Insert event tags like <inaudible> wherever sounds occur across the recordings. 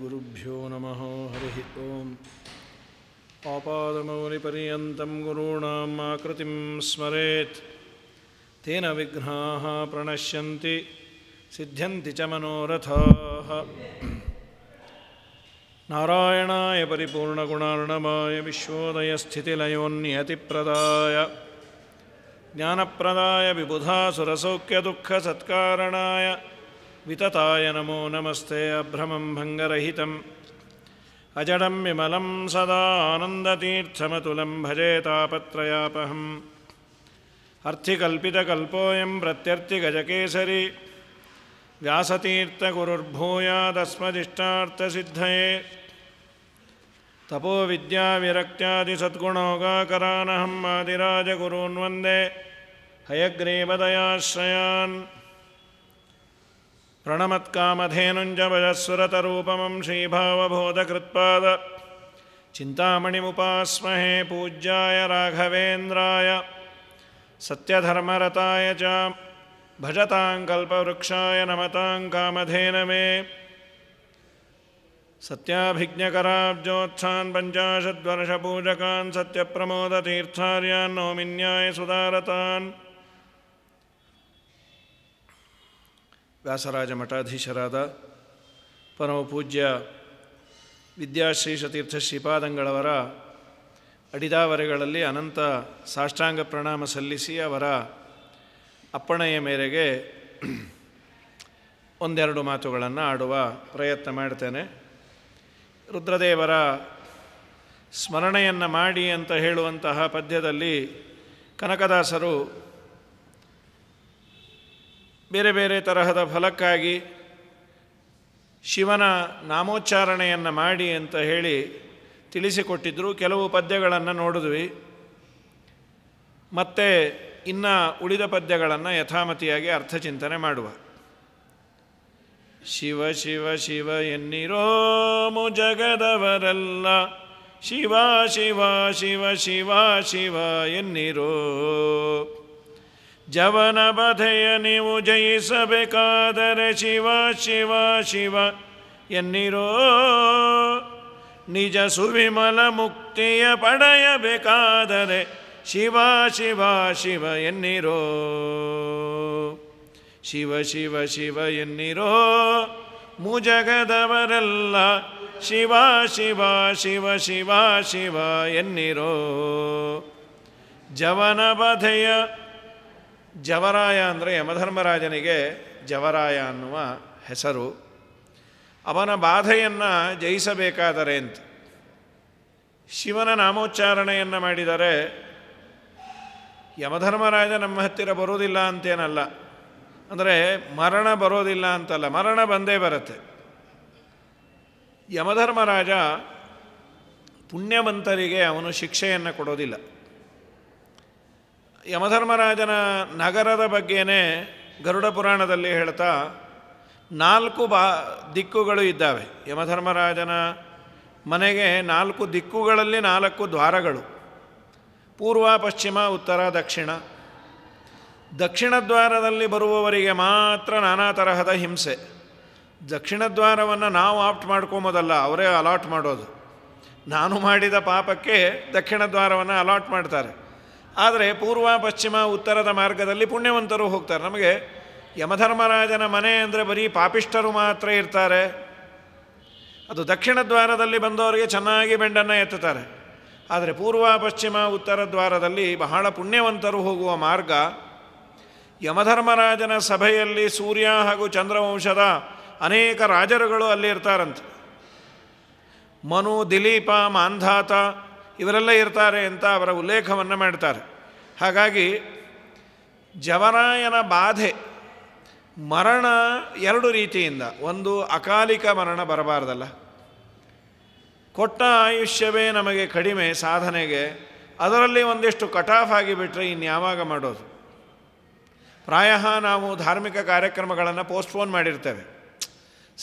ಗುರುಭ್ಯೋ ನಮಃ ಹರಿ ಓಂ ಪಾಪದೌರಿಪರ್ಯಂತ ಗುರು ಆಕೃತಿ ಸ್ಮರೆತ್ ತ ಪ್ರಣಶ್ಯಂತ ಸಿಧ್ಯರ ವಿಶ್ವೋದಯ ಪರಿಪೂರ್ಣಗುಣಾ ವಿಶ್ವೋದಯಸ್ಥಿತಿಲಯತಿ ज्ञानप्रदाय विबुधासुरसौख्यदुःखसत्कारणाय वितताय नमो नमस्ते अभ्रमं भङ्गरहितम् अजडं विमलं तुम भजे तापत्रयापहम् अर्थिकल्पितकल्पोऽयं प्रत्यर्थिगजकेसरी व्यासतीर्थगुरुर्भूयादस्मदिष्टार्थसिद्धये तपोविद्याविरक्त्यादिसद्गुणोगाकरानहम् आदिराजगुरून् वन्दे हयग्रीवदयाश्रयान् प्रणमत्कामधेनुञ्जभजस्वरतरूपमं श्रीभावबोधकृत्पाद चिन्तामणिमुपास्महे पूज्याय राघवेन्द्राय सत्यधर्मरताय च नमताधेन मे ಸತ್ಯ ಪ್ರಮೋದ ತೀರ್ಥಾರ್ಯಾನ್ ನೋಮಿನ್ಯಾಯ ಸುಧಾರತಾನ್ ವ್ಯಾಸರಾಜ ಮಠಾಧೀಶರಾದ ಪರಮಪೂಜ್ಯ ವಿದ್ಯಾಶ್ರೀಷತೀರ್ಥ ಶ್ರೀಪಾದಂಗಳವರ ಅಡಿದಾವರೆಗಳಲ್ಲಿ ಅನಂತ ಸಾಷ್ಟಾಂಗ ಪ್ರಣಾಮ ಸಲ್ಲಿಸಿ ಅವರ ಅಪ್ಪಣೆಯ ಮೇರೆಗೆ ಒಂದೆರಡು ಮಾತುಗಳನ್ನು ಆಡುವ ಪ್ರಯತ್ನ ಮಾಡ್ತೇನೆ ರುದ್ರದೇವರ ಸ್ಮರಣೆಯನ್ನು ಮಾಡಿ ಅಂತ ಹೇಳುವಂತಹ ಪದ್ಯದಲ್ಲಿ ಕನಕದಾಸರು ಬೇರೆ ಬೇರೆ ತರಹದ ಫಲಕ್ಕಾಗಿ ಶಿವನ ನಾಮೋಚ್ಚಾರಣೆಯನ್ನು ಮಾಡಿ ಅಂತ ಹೇಳಿ ತಿಳಿಸಿಕೊಟ್ಟಿದ್ದರು ಕೆಲವು ಪದ್ಯಗಳನ್ನು ನೋಡಿದ್ವಿ ಮತ್ತು ಇನ್ನು ಉಳಿದ ಪದ್ಯಗಳನ್ನು ಯಥಾಮತಿಯಾಗಿ ಅರ್ಥಚಿಂತನೆ ಮಾಡುವ ಶಿವ ಶಿವ ಶಿವ ಎನ್ನಿರೋ ಜಗದವರಲ್ಲ ಶಿವ ಶಿವ ಶಿವ ಶಿವ ಶಿವ ಎನ್ನಿರೋ ಜವನ ಬಧೆಯ ನೀವು ಜಯಿಸಬೇಕಾದರೆ ಶಿವ ಶಿವ ಶಿವ ಎನ್ನಿರೋ ನಿಜ ಸುವಿಮಲ ಮುಕ್ತಿಯ ಪಡೆಯಬೇಕಾದರೆ ಶಿವ ಶಿವ ಶಿವ ಎನ್ನಿರೋ ಶಿವ ಶಿವ ಶಿವ ಎನ್ನಿರೋ ಮುಜಗದವರೆಲ್ಲ ಶಿವ ಶಿವ ಶಿವ ಶಿವ ಶಿವ ಎನ್ನಿರೋ ಜವನ ಬಧೆಯ ಜವರಾಯ ಅಂದರೆ ಯಮಧರ್ಮರಾಜನಿಗೆ ಜವರಾಯ ಅನ್ನುವ ಹೆಸರು ಅವನ ಬಾಧೆಯನ್ನು ಜಯಿಸಬೇಕಾದರೆ ಅಂತ ಶಿವನ ನಾಮೋಚ್ಚಾರಣೆಯನ್ನು ಮಾಡಿದರೆ ಯಮಧರ್ಮರಾಜ ನಮ್ಮ ಹತ್ತಿರ ಬರುವುದಿಲ್ಲ ಅಂತೇನಲ್ಲ ಅಂದರೆ ಮರಣ ಬರೋದಿಲ್ಲ ಅಂತಲ್ಲ ಮರಣ ಬಂದೇ ಬರುತ್ತೆ ಯಮಧರ್ಮರಾಜ ಪುಣ್ಯವಂತರಿಗೆ ಅವನು ಶಿಕ್ಷೆಯನ್ನು ಕೊಡೋದಿಲ್ಲ ಯಮಧರ್ಮರಾಜನ ನಗರದ ಬಗ್ಗೆನೇ ಗರುಡ ಪುರಾಣದಲ್ಲಿ ಹೇಳ್ತಾ ನಾಲ್ಕು ಬಾ ದಿಕ್ಕುಗಳು ಇದ್ದಾವೆ ಯಮಧರ್ಮರಾಜನ ಮನೆಗೆ ನಾಲ್ಕು ದಿಕ್ಕುಗಳಲ್ಲಿ ನಾಲ್ಕು ದ್ವಾರಗಳು ಪೂರ್ವ ಪಶ್ಚಿಮ ಉತ್ತರ ದಕ್ಷಿಣ ದಕ್ಷಿಣ ದ್ವಾರದಲ್ಲಿ ಬರುವವರಿಗೆ ಮಾತ್ರ ನಾನಾ ತರಹದ ಹಿಂಸೆ ದಕ್ಷಿಣ ದ್ವಾರವನ್ನು ನಾವು ಆಪ್ಟ್ ಮಾಡ್ಕೊಂಬೋದಲ್ಲ ಅವರೇ ಅಲಾಟ್ ಮಾಡೋದು ನಾನು ಮಾಡಿದ ಪಾಪಕ್ಕೆ ದಕ್ಷಿಣ ದ್ವಾರವನ್ನು ಅಲಾಟ್ ಮಾಡ್ತಾರೆ ಆದರೆ ಪೂರ್ವ ಪಶ್ಚಿಮ ಉತ್ತರದ ಮಾರ್ಗದಲ್ಲಿ ಪುಣ್ಯವಂತರು ಹೋಗ್ತಾರೆ ನಮಗೆ ಯಮಧರ್ಮರಾಜನ ಮನೆ ಅಂದರೆ ಬರೀ ಪಾಪಿಷ್ಠರು ಮಾತ್ರ ಇರ್ತಾರೆ ಅದು ದಕ್ಷಿಣ ದ್ವಾರದಲ್ಲಿ ಬಂದವರಿಗೆ ಚೆನ್ನಾಗಿ ಬೆಂಡನ್ನು ಎತ್ತುತ್ತಾರೆ ಆದರೆ ಪೂರ್ವ ಪಶ್ಚಿಮ ಉತ್ತರ ದ್ವಾರದಲ್ಲಿ ಬಹಳ ಪುಣ್ಯವಂತರು ಹೋಗುವ ಮಾರ್ಗ ಯಮಧರ್ಮರಾಜನ ಸಭೆಯಲ್ಲಿ ಸೂರ್ಯ ಹಾಗೂ ಚಂದ್ರವಂಶದ ಅನೇಕ ರಾಜರುಗಳು ಅಲ್ಲಿ ಇರ್ತಾರಂತೆ ಮನು ದಿಲೀಪ ಮಾಂಧಾತ ಇವರೆಲ್ಲ ಇರ್ತಾರೆ ಅಂತ ಅವರ ಉಲ್ಲೇಖವನ್ನು ಮಾಡ್ತಾರೆ ಹಾಗಾಗಿ ಜವರಾಯನ ಬಾಧೆ ಮರಣ ಎರಡು ರೀತಿಯಿಂದ ಒಂದು ಅಕಾಲಿಕ ಮರಣ ಬರಬಾರ್ದಲ್ಲ ಕೊಟ್ಟ ಆಯುಷ್ಯವೇ ನಮಗೆ ಕಡಿಮೆ ಸಾಧನೆಗೆ ಅದರಲ್ಲಿ ಒಂದಿಷ್ಟು ಕಟ್ ಆಫ್ ಆಗಿಬಿಟ್ರೆ ಇನ್ಯಾವಾಗ ಮಾಡೋದು ಪ್ರಾಯ ನಾವು ಧಾರ್ಮಿಕ ಕಾರ್ಯಕ್ರಮಗಳನ್ನು ಪೋಸ್ಟ್ಪೋನ್ ಮಾಡಿರ್ತೇವೆ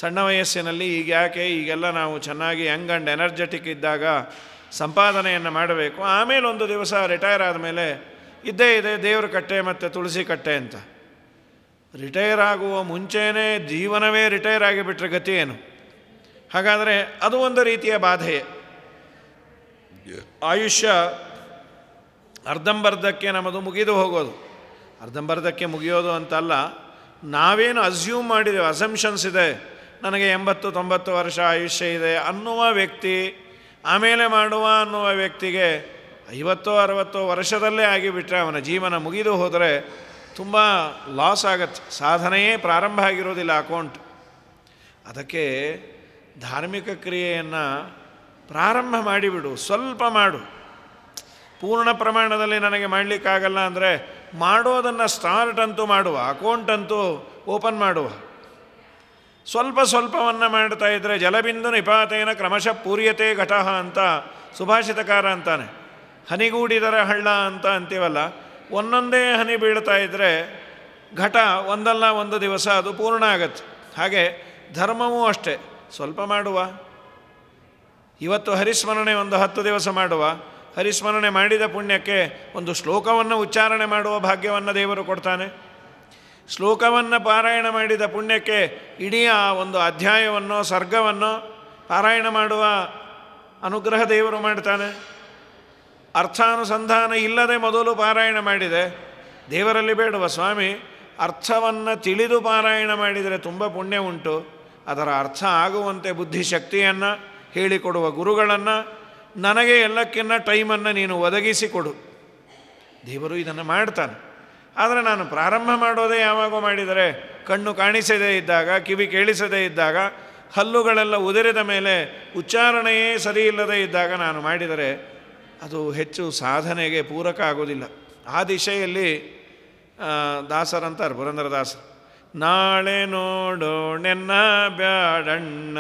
ಸಣ್ಣ ವಯಸ್ಸಿನಲ್ಲಿ ಈಗ ಯಾಕೆ ಈಗೆಲ್ಲ ನಾವು ಚೆನ್ನಾಗಿ ಯಂಗ್ ಆ್ಯಂಡ್ ಎನರ್ಜೆಟಿಕ್ ಇದ್ದಾಗ ಸಂಪಾದನೆಯನ್ನು ಮಾಡಬೇಕು ಆಮೇಲೆ ಒಂದು ದಿವಸ ರಿಟೈರ್ ಆದಮೇಲೆ ಇದ್ದೇ ಇದೆ ದೇವ್ರ ಕಟ್ಟೆ ಮತ್ತು ತುಳಸಿ ಕಟ್ಟೆ ಅಂತ ರಿಟೈರ್ ಆಗುವ ಮುಂಚೆಯೇ ಜೀವನವೇ ರಿಟೈರ್ ಆಗಿಬಿಟ್ರೆ ಗತಿ ಏನು ಹಾಗಾದರೆ ಅದು ಒಂದು ರೀತಿಯ ಬಾಧೆಯೇ ಆಯುಷ್ಯ ಅರ್ಧಂಬರ್ಧಕ್ಕೆ ನಮ್ಮದು ಮುಗಿದು ಹೋಗೋದು ಅರ್ಧಂಬರ್ಧಕ್ಕೆ ಮುಗಿಯೋದು ಅಂತಲ್ಲ ನಾವೇನು ಅಸ್ಯೂಮ್ ಮಾಡಿದ್ದೇವೆ ಅಸಂಪ್ಷನ್ಸ್ ಇದೆ ನನಗೆ ಎಂಬತ್ತು ತೊಂಬತ್ತು ವರ್ಷ ಆಯುಷ್ಯ ಇದೆ ಅನ್ನುವ ವ್ಯಕ್ತಿ ಆಮೇಲೆ ಮಾಡುವ ಅನ್ನುವ ವ್ಯಕ್ತಿಗೆ ಐವತ್ತೋ ಅರವತ್ತೋ ವರ್ಷದಲ್ಲೇ ಆಗಿಬಿಟ್ರೆ ಅವನ ಜೀವನ ಮುಗಿದು ಹೋದರೆ ತುಂಬ ಲಾಸ್ ಆಗತ್ತೆ ಸಾಧನೆಯೇ ಪ್ರಾರಂಭ ಆಗಿರೋದಿಲ್ಲ ಅಕೌಂಟ್ ಅದಕ್ಕೆ ಧಾರ್ಮಿಕ ಕ್ರಿಯೆಯನ್ನು ಪ್ರಾರಂಭ ಮಾಡಿಬಿಡು ಸ್ವಲ್ಪ ಮಾಡು ಪೂರ್ಣ ಪ್ರಮಾಣದಲ್ಲಿ ನನಗೆ ಮಾಡಲಿಕ್ಕಾಗಲ್ಲ ಅಂದರೆ ಮಾಡೋದನ್ನು ಸ್ಟಾರ್ಟ್ ಅಂತೂ ಮಾಡುವ ಅಕೌಂಟ್ ಅಂತೂ ಓಪನ್ ಮಾಡುವ ಸ್ವಲ್ಪ ಸ್ವಲ್ಪವನ್ನು ಮಾಡ್ತಾ ಇದ್ದರೆ ಜಲಬಿಂದು ನಿಪಾತೇನ ಕ್ರಮಶಃ ಪೂರ್ಯತೆ ಘಟಃ ಅಂತ ಸುಭಾಷಿತಕಾರ ಅಂತಾನೆ ಹನಿಗೂಡಿದರ ಹಳ್ಳ ಅಂತ ಅಂತೀವಲ್ಲ ಒಂದೊಂದೇ ಹನಿ ಬೀಳ್ತಾ ಇದ್ದರೆ ಘಟ ಒಂದಲ್ಲ ಒಂದು ದಿವಸ ಅದು ಪೂರ್ಣ ಆಗತ್ತೆ ಹಾಗೆ ಧರ್ಮವೂ ಅಷ್ಟೇ ಸ್ವಲ್ಪ ಮಾಡುವ ಇವತ್ತು ಹರಿಸ್ಮರಣೆ ಒಂದು ಹತ್ತು ದಿವಸ ಮಾಡುವ ಹರಿಸ್ಮರಣೆ ಮಾಡಿದ ಪುಣ್ಯಕ್ಕೆ ಒಂದು ಶ್ಲೋಕವನ್ನು ಉಚ್ಚಾರಣೆ ಮಾಡುವ ಭಾಗ್ಯವನ್ನು ದೇವರು ಕೊಡ್ತಾನೆ ಶ್ಲೋಕವನ್ನು ಪಾರಾಯಣ ಮಾಡಿದ ಪುಣ್ಯಕ್ಕೆ ಇಡೀ ಆ ಒಂದು ಅಧ್ಯಾಯವನ್ನು ಸರ್ಗವನ್ನು ಪಾರಾಯಣ ಮಾಡುವ ಅನುಗ್ರಹ ದೇವರು ಮಾಡ್ತಾನೆ ಅರ್ಥಾನುಸಂಧಾನ ಇಲ್ಲದೆ ಮೊದಲು ಪಾರಾಯಣ ಮಾಡಿದೆ ದೇವರಲ್ಲಿ ಬೇಡುವ ಸ್ವಾಮಿ ಅರ್ಥವನ್ನು ತಿಳಿದು ಪಾರಾಯಣ ಮಾಡಿದರೆ ತುಂಬ ಪುಣ್ಯ ಉಂಟು ಅದರ ಅರ್ಥ ಆಗುವಂತೆ ಬುದ್ಧಿಶಕ್ತಿಯನ್ನು ಹೇಳಿಕೊಡುವ ಗುರುಗಳನ್ನು ನನಗೆ ಎಲ್ಲಕ್ಕಿನ್ನ ಟೈಮನ್ನು ನೀನು ಒದಗಿಸಿಕೊಡು ದೇವರು ಇದನ್ನು ಮಾಡ್ತಾನೆ ಆದರೆ ನಾನು ಪ್ರಾರಂಭ ಮಾಡೋದೇ ಯಾವಾಗೋ ಮಾಡಿದರೆ ಕಣ್ಣು ಕಾಣಿಸದೇ ಇದ್ದಾಗ ಕಿವಿ ಕೇಳಿಸದೇ ಇದ್ದಾಗ ಹಲ್ಲುಗಳೆಲ್ಲ ಉದುರಿದ ಮೇಲೆ ಉಚ್ಚಾರಣೆಯೇ ಸರಿ ಇದ್ದಾಗ ನಾನು ಮಾಡಿದರೆ ಅದು ಹೆಚ್ಚು ಸಾಧನೆಗೆ ಪೂರಕ ಆಗೋದಿಲ್ಲ ಆ ದಿಶೆಯಲ್ಲಿ ದಾಸರಂತಾರೆ ಪುರಂದರದಾಸ ನಾಳೆ ನೋಡೋಣೆನ್ನ ಬ್ಯಾಡಣ್ಣ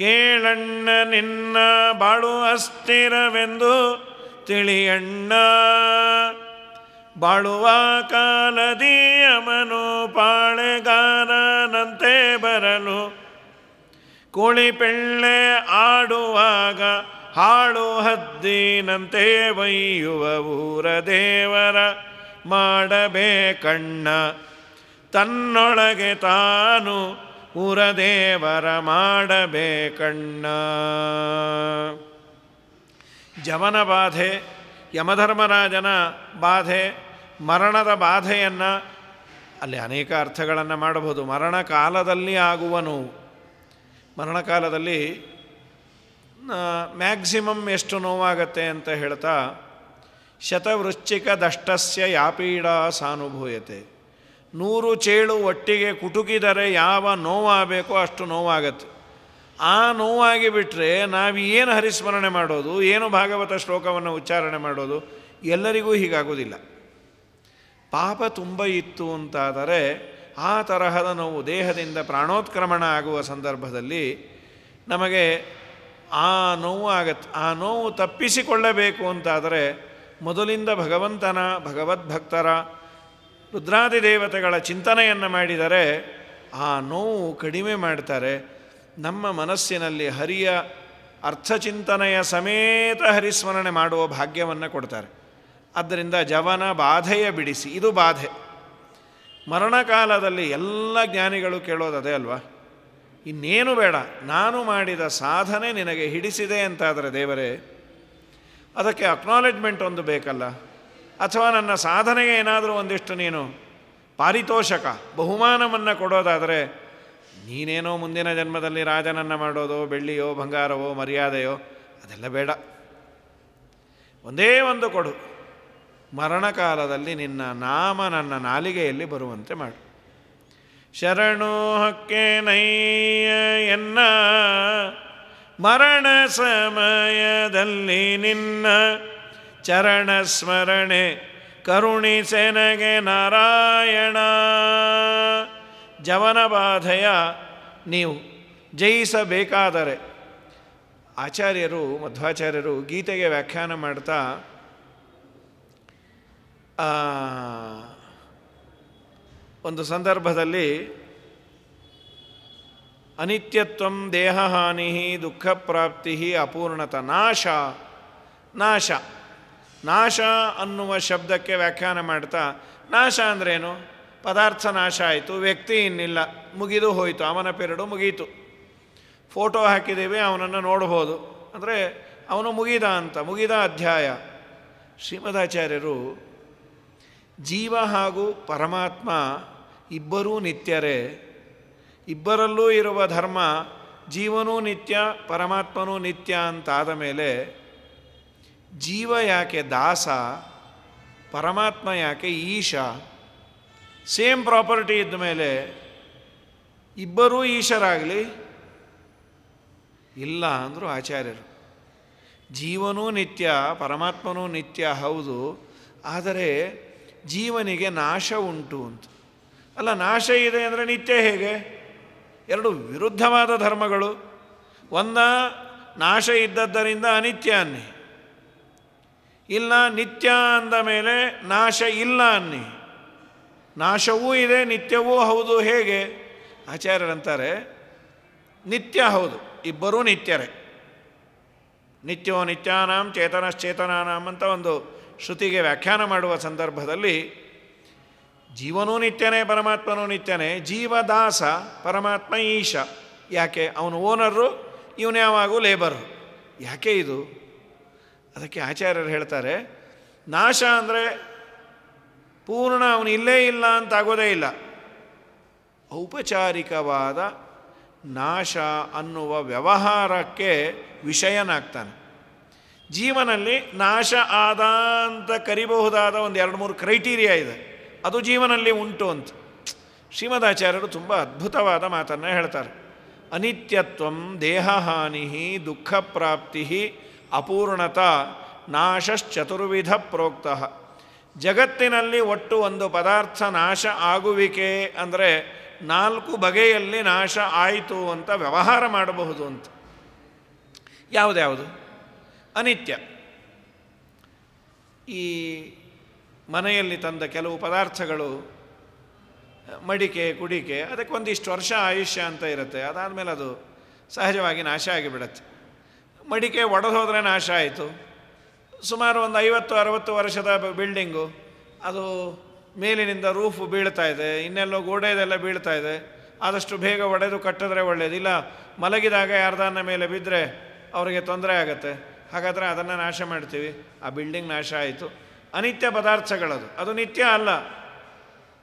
ಕೇಳಣ್ಣ ನಿನ್ನ ಬಾಳು ಅಸ್ಥಿರವೆಂದು ತಿಳಿಯಣ್ಣ ಬಾಳುವ ಕಾಲದಿ ಅಮನು ಪಾಳೆಗಾರನಂತೆ ಬರಲು ಕೋಳಿಪೆಳ್ಳೆ ಆಡುವಾಗ ಹಾಳು ಹದ್ದಿನಂತೆ ಒಯ್ಯುವ ಊರ ದೇವರ ಮಾಡಬೇಕಣ್ಣ ತನ್ನೊಳಗೆ ತಾನು ಉರದೇವರ ಮಾಡಬೇಕಣ್ಣ ಜವನ ಬಾಧೆ ಯಮಧರ್ಮರಾಜನ ಬಾಧೆ ಮರಣದ ಬಾಧೆಯನ್ನು ಅಲ್ಲಿ ಅನೇಕ ಅರ್ಥಗಳನ್ನು ಮಾಡಬಹುದು ಮರಣಕಾಲದಲ್ಲಿ ಆಗುವ ನೋವು ಮರಣಕಾಲದಲ್ಲಿ ಮ್ಯಾಕ್ಸಿಮಮ್ ಎಷ್ಟು ನೋವಾಗತ್ತೆ ಅಂತ ಹೇಳ್ತಾ ಶತವೃಶ್ಚಿಕ ದಷ್ಟಸ್ಯ ಯಾಪೀಡಾ ಸಾನುಭೂಯತೆ ನೂರು ಚೇಳು ಒಟ್ಟಿಗೆ ಕುಟುಕಿದರೆ ಯಾವ ನೋವಾಗಬೇಕೋ ಅಷ್ಟು ನೋವಾಗತ್ತೆ ಆ ನೋವಾಗಿ ಬಿಟ್ಟರೆ ನಾವು ಏನು ಹರಿಸ್ಮರಣೆ ಮಾಡೋದು ಏನು ಭಾಗವತ ಶ್ಲೋಕವನ್ನು ಉಚ್ಚಾರಣೆ ಮಾಡೋದು ಎಲ್ಲರಿಗೂ ಹೀಗಾಗೋದಿಲ್ಲ ಪಾಪ ತುಂಬ ಇತ್ತು ಅಂತಾದರೆ ಆ ತರಹದ ನೋವು ದೇಹದಿಂದ ಪ್ರಾಣೋತ್ಕ್ರಮಣ ಆಗುವ ಸಂದರ್ಭದಲ್ಲಿ ನಮಗೆ ಆ ನೋವು ಆಗತ್ತೆ ಆ ನೋವು ತಪ್ಪಿಸಿಕೊಳ್ಳಬೇಕು ಅಂತಾದರೆ ಮೊದಲಿಂದ ಭಗವಂತನ ಭಗವದ್ಭಕ್ತರ ರುದ್ರಾದಿ ದೇವತೆಗಳ ಚಿಂತನೆಯನ್ನು ಮಾಡಿದರೆ ಆ ನೋವು ಕಡಿಮೆ ಮಾಡ್ತಾರೆ ನಮ್ಮ ಮನಸ್ಸಿನಲ್ಲಿ ಹರಿಯ ಅರ್ಥಚಿಂತನೆಯ ಸಮೇತ ಹರಿಸ್ಮರಣೆ ಮಾಡುವ ಭಾಗ್ಯವನ್ನು ಕೊಡ್ತಾರೆ ಆದ್ದರಿಂದ ಜವನ ಬಾಧೆಯ ಬಿಡಿಸಿ ಇದು ಬಾಧೆ ಮರಣಕಾಲದಲ್ಲಿ ಎಲ್ಲ ಜ್ಞಾನಿಗಳು ಕೇಳೋದು ಅದೇ ಅಲ್ವಾ ಇನ್ನೇನು ಬೇಡ ನಾನು ಮಾಡಿದ ಸಾಧನೆ ನಿನಗೆ ಹಿಡಿಸಿದೆ ಅಂತಾದರೆ ದೇವರೇ ಅದಕ್ಕೆ ಅಕ್ನಾಲೆಜ್ಮೆಂಟ್ ಒಂದು ಬೇಕಲ್ಲ ಅಥವಾ ನನ್ನ ಸಾಧನೆಗೆ ಏನಾದರೂ ಒಂದಿಷ್ಟು ನೀನು ಪಾರಿತೋಷಕ ಬಹುಮಾನವನ್ನು ಕೊಡೋದಾದರೆ ನೀನೇನೋ ಮುಂದಿನ ಜನ್ಮದಲ್ಲಿ ರಾಜನನ್ನು ಮಾಡೋದು ಬೆಳ್ಳಿಯೋ ಬಂಗಾರವೋ ಮರ್ಯಾದೆಯೋ ಅದೆಲ್ಲ ಬೇಡ ಒಂದೇ ಒಂದು ಕೊಡು ಮರಣಕಾಲದಲ್ಲಿ ನಿನ್ನ ನಾಮ ನನ್ನ ನಾಲಿಗೆಯಲ್ಲಿ ಬರುವಂತೆ ಮಾಡು ಶರಣು ಹಕ್ಕೆ ನೈಯ ಎನ್ನ ಮರಣ ಸಮಯದಲ್ಲಿ ನಿನ್ನ ಚರಣ ಸ್ಮರಣೆ ಸೇನೆಗೆ ನಾರಾಯಣ ಜವನ ಬಾಧೆಯ ನೀವು ಜಯಿಸಬೇಕಾದರೆ ಆಚಾರ್ಯರು ಮಧ್ವಾಚಾರ್ಯರು ಗೀತೆಗೆ ವ್ಯಾಖ್ಯಾನ ಮಾಡ್ತಾ ಒಂದು ಸಂದರ್ಭದಲ್ಲಿ ಅನಿತ್ಯತ್ವ ದೇಹಹಾನಿ ದುಃಖ ಪ್ರಾಪ್ತಿ ಅಪೂರ್ಣತ ನಾಶ ನಾಶ ನಾಶ ಅನ್ನುವ ಶಬ್ದಕ್ಕೆ ವ್ಯಾಖ್ಯಾನ ಮಾಡ್ತಾ ನಾಶ ಅಂದ್ರೇನು ಪದಾರ್ಥ ನಾಶ ಆಯಿತು ವ್ಯಕ್ತಿ ಇನ್ನಿಲ್ಲ ಮುಗಿದು ಹೋಯಿತು ಅವನ ಪೆರಡು ಮುಗೀತು ಫೋಟೋ ಹಾಕಿದ್ದೀವಿ ಅವನನ್ನು ನೋಡ್ಬೋದು ಅಂದರೆ ಅವನು ಮುಗಿದ ಅಂತ ಮುಗಿದ ಅಧ್ಯಾಯ ಶ್ರೀಮದಾಚಾರ್ಯರು ಜೀವ ಹಾಗೂ ಪರಮಾತ್ಮ ಇಬ್ಬರೂ ನಿತ್ಯರೇ ಇಬ್ಬರಲ್ಲೂ ಇರುವ ಧರ್ಮ ಜೀವನೂ ನಿತ್ಯ ಪರಮಾತ್ಮನೂ ನಿತ್ಯ ಅಂತಾದ ಮೇಲೆ ಜೀವ ಯಾಕೆ ದಾಸ ಪರಮಾತ್ಮ ಯಾಕೆ ಈಶ ಸೇಮ್ ಪ್ರಾಪರ್ಟಿ ಇದ್ದ ಮೇಲೆ ಇಬ್ಬರೂ ಈಶರಾಗಲಿ ಇಲ್ಲ ಅಂದರು ಆಚಾರ್ಯರು ಜೀವನೂ ನಿತ್ಯ ಪರಮಾತ್ಮನೂ ನಿತ್ಯ ಹೌದು ಆದರೆ ಜೀವನಿಗೆ ನಾಶ ಉಂಟು ಅಂತ ಅಲ್ಲ ನಾಶ ಇದೆ ಅಂದರೆ ನಿತ್ಯ ಹೇಗೆ ಎರಡು ವಿರುದ್ಧವಾದ ಧರ್ಮಗಳು ಒಂದ ನಾಶ ಇದ್ದದ್ದರಿಂದ ಅನಿತ್ಯ ಅನ್ನಿ ಇಲ್ಲ ನಿತ್ಯ ಅಂದ ಮೇಲೆ ನಾಶ ಇಲ್ಲ ಅನ್ನಿ ನಾಶವೂ ಇದೆ ನಿತ್ಯವೂ ಹೌದು ಹೇಗೆ ಆಚಾರ್ಯರಂತಾರೆ ನಿತ್ಯ ಹೌದು ಇಬ್ಬರೂ ನಿತ್ಯರೇ ನಿತ್ಯೋ ನಿತ್ಯಾನಾಂ ಚೇತನಶ್ಚೇತನಾನಾಂ ಅಂತ ಒಂದು ಶ್ರುತಿಗೆ ವ್ಯಾಖ್ಯಾನ ಮಾಡುವ ಸಂದರ್ಭದಲ್ಲಿ ಜೀವನೂ ನಿತ್ಯನೇ ಪರಮಾತ್ಮನೂ ನಿತ್ಯನೇ ಜೀವದಾಸ ಪರಮಾತ್ಮ ಈಶ ಯಾಕೆ ಅವನು ಓನರು ಇವನು ಯಾವಾಗೂ ಲೇಬರು ಯಾಕೆ ಇದು ಅದಕ್ಕೆ ಆಚಾರ್ಯರು ಹೇಳ್ತಾರೆ ನಾಶ ಅಂದರೆ ಪೂರ್ಣ ಅವನು ಇಲ್ಲೇ ಇಲ್ಲ ಅಂತ ಆಗೋದೇ ಇಲ್ಲ ಔಪಚಾರಿಕವಾದ ನಾಶ ಅನ್ನುವ ವ್ಯವಹಾರಕ್ಕೆ ವಿಷಯನಾಗ್ತಾನೆ ಜೀವನಲ್ಲಿ ನಾಶ ಆದ ಅಂತ ಕರಿಬಹುದಾದ ಒಂದು ಎರಡು ಮೂರು ಕ್ರೈಟೀರಿಯಾ ಇದೆ ಅದು ಜೀವನಲ್ಲಿ ಉಂಟು ಅಂತ ಶ್ರೀಮದಾಚಾರ್ಯರು ತುಂಬ ಅದ್ಭುತವಾದ ಮಾತನ್ನು ಹೇಳ್ತಾರೆ ಅನಿತ್ಯತ್ವ ದೇಹಹಾನಿ ದುಃಖ ಪ್ರಾಪ್ತಿ ಅಪೂರ್ಣತ ನಾಶಶ್ಚತುರ್ವಿಧ ಪ್ರೋಕ್ತ ಜಗತ್ತಿನಲ್ಲಿ ಒಟ್ಟು ಒಂದು ಪದಾರ್ಥ ನಾಶ ಆಗುವಿಕೆ ಅಂದರೆ ನಾಲ್ಕು ಬಗೆಯಲ್ಲಿ ನಾಶ ಆಯಿತು ಅಂತ ವ್ಯವಹಾರ ಮಾಡಬಹುದು ಅಂತ ಯಾವುದ್ಯಾವುದು ಅನಿತ್ಯ ಈ ಮನೆಯಲ್ಲಿ ತಂದ ಕೆಲವು ಪದಾರ್ಥಗಳು ಮಡಿಕೆ ಕುಡಿಕೆ ಅದಕ್ಕೆ ಒಂದಿಷ್ಟು ವರ್ಷ ಆಯುಷ್ಯ ಅಂತ ಇರುತ್ತೆ ಅದಾದಮೇಲೆ ಅದು ಸಹಜವಾಗಿ ನಾಶ ಆಗಿಬಿಡತ್ತೆ ಮಡಿಕೆ ಒಡೆದು ಹೋದರೆ ನಾಶ ಆಯಿತು ಸುಮಾರು ಒಂದು ಐವತ್ತು ಅರವತ್ತು ವರ್ಷದ ಬಿಲ್ಡಿಂಗು ಅದು ಮೇಲಿನಿಂದ ರೂಫ್ ಬೀಳ್ತಾ ಇದೆ ಇನ್ನೆಲ್ಲೋ ಗೋಡೆದೆಲ್ಲ ಬೀಳ್ತಾ ಇದೆ ಆದಷ್ಟು ಬೇಗ ಒಡೆದು ಕಟ್ಟಿದ್ರೆ ಇಲ್ಲ ಮಲಗಿದಾಗ ಯಾರ್ದಾನ ಮೇಲೆ ಬಿದ್ದರೆ ಅವರಿಗೆ ತೊಂದರೆ ಆಗುತ್ತೆ ಹಾಗಾದರೆ ಅದನ್ನು ನಾಶ ಮಾಡ್ತೀವಿ ಆ ಬಿಲ್ಡಿಂಗ್ ನಾಶ ಆಯಿತು ಅನಿತ್ಯ ಪದಾರ್ಥಗಳದು ಅದು ನಿತ್ಯ ಅಲ್ಲ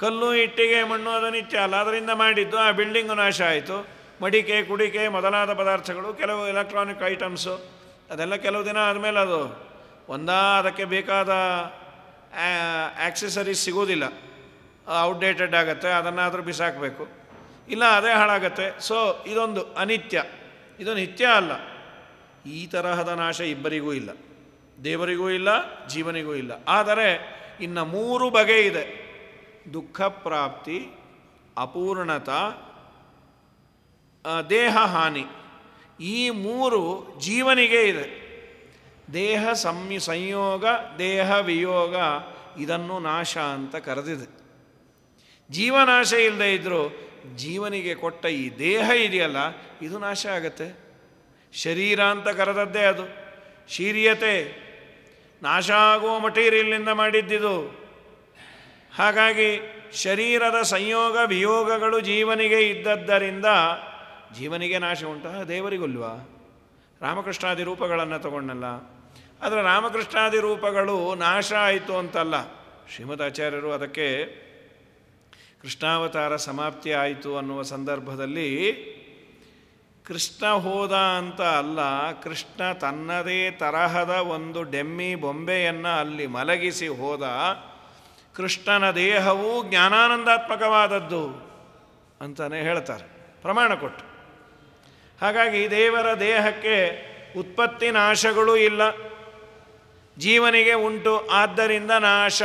ಕಲ್ಲು ಇಟ್ಟಿಗೆ ಮಣ್ಣು ಅದು ನಿತ್ಯ ಅಲ್ಲ ಅದರಿಂದ ಮಾಡಿದ್ದು ಆ ಬಿಲ್ಡಿಂಗು ನಾಶ ಆಯಿತು ಮಡಿಕೆ ಕುಡಿಕೆ ಮೊದಲಾದ ಪದಾರ್ಥಗಳು ಕೆಲವು ಎಲೆಕ್ಟ್ರಾನಿಕ್ ಐಟಮ್ಸು ಅದೆಲ್ಲ ಕೆಲವು ದಿನ ಆದಮೇಲೆ ಅದು ಒಂದಾ ಅದಕ್ಕೆ ಬೇಕಾದ ಆ್ಯಕ್ಸೆಸರೀಸ್ ಸಿಗೋದಿಲ್ಲ ಔಟ್ಡೇಟೆಡ್ ಆಗುತ್ತೆ ಅದನ್ನಾದರೂ ಬಿಸಾಕಬೇಕು ಇಲ್ಲ ಅದೇ ಹಾಳಾಗತ್ತೆ ಸೊ ಇದೊಂದು ಅನಿತ್ಯ ಇದು ನಿತ್ಯ ಅಲ್ಲ ಈ ತರಹದ ನಾಶ ಇಬ್ಬರಿಗೂ ಇಲ್ಲ ದೇವರಿಗೂ ಇಲ್ಲ ಜೀವನಿಗೂ ಇಲ್ಲ ಆದರೆ ಇನ್ನು ಮೂರು ಬಗೆ ಇದೆ ದುಃಖ ಪ್ರಾಪ್ತಿ ಅಪೂರ್ಣತ ದೇಹ ಹಾನಿ ಈ ಮೂರು ಜೀವನಿಗೆ ಇದೆ ದೇಹ ಸಂಯೋಗ ದೇಹ ವಿಯೋಗ ಇದನ್ನು ನಾಶ ಅಂತ ಕರೆದಿದೆ ಜೀವನಾಶ ಇಲ್ಲದೆ ಇದ್ದರೂ ಜೀವನಿಗೆ ಕೊಟ್ಟ ಈ ದೇಹ ಇದೆಯಲ್ಲ ಇದು ನಾಶ ಆಗತ್ತೆ ಶರೀರ ಅಂತ ಕರೆದದ್ದೇ ಅದು ಶೀರ್ಯತೆ ನಾಶ ಆಗುವ ಮಟೀರಿಯಲ್ನಿಂದ ಮಾಡಿದ್ದಿದು ಹಾಗಾಗಿ ಶರೀರದ ಸಂಯೋಗ ವಿಯೋಗಗಳು ಜೀವನಿಗೆ ಇದ್ದದ್ದರಿಂದ ಜೀವನಿಗೆ ನಾಶ ಉಂಟಾ ದೇವರಿಗೊಲ್ವ ರಾಮಕೃಷ್ಣಾದಿ ರೂಪಗಳನ್ನು ತಗೊಂಡಲ್ಲ ಆದರೆ ರಾಮಕೃಷ್ಣಾದಿ ರೂಪಗಳು ನಾಶ ಆಯಿತು ಅಂತಲ್ಲ ಆಚಾರ್ಯರು ಅದಕ್ಕೆ ಕೃಷ್ಣಾವತಾರ ಸಮಾಪ್ತಿ ಆಯಿತು ಅನ್ನುವ ಸಂದರ್ಭದಲ್ಲಿ ಕೃಷ್ಣ ಹೋದ ಅಂತ ಅಲ್ಲ ಕೃಷ್ಣ ತನ್ನದೇ ತರಹದ ಒಂದು ಡೆಮ್ಮಿ ಬೊಂಬೆಯನ್ನು ಅಲ್ಲಿ ಮಲಗಿಸಿ ಹೋದ ಕೃಷ್ಣನ ದೇಹವು ಜ್ಞಾನಾನಂದಾತ್ಮಕವಾದದ್ದು ಅಂತಲೇ ಹೇಳ್ತಾರೆ ಪ್ರಮಾಣ ಕೊಟ್ಟು ಹಾಗಾಗಿ ದೇವರ ದೇಹಕ್ಕೆ ಉತ್ಪತ್ತಿ ನಾಶಗಳೂ ಇಲ್ಲ ಜೀವನಿಗೆ ಉಂಟು ಆದ್ದರಿಂದ ನಾಶ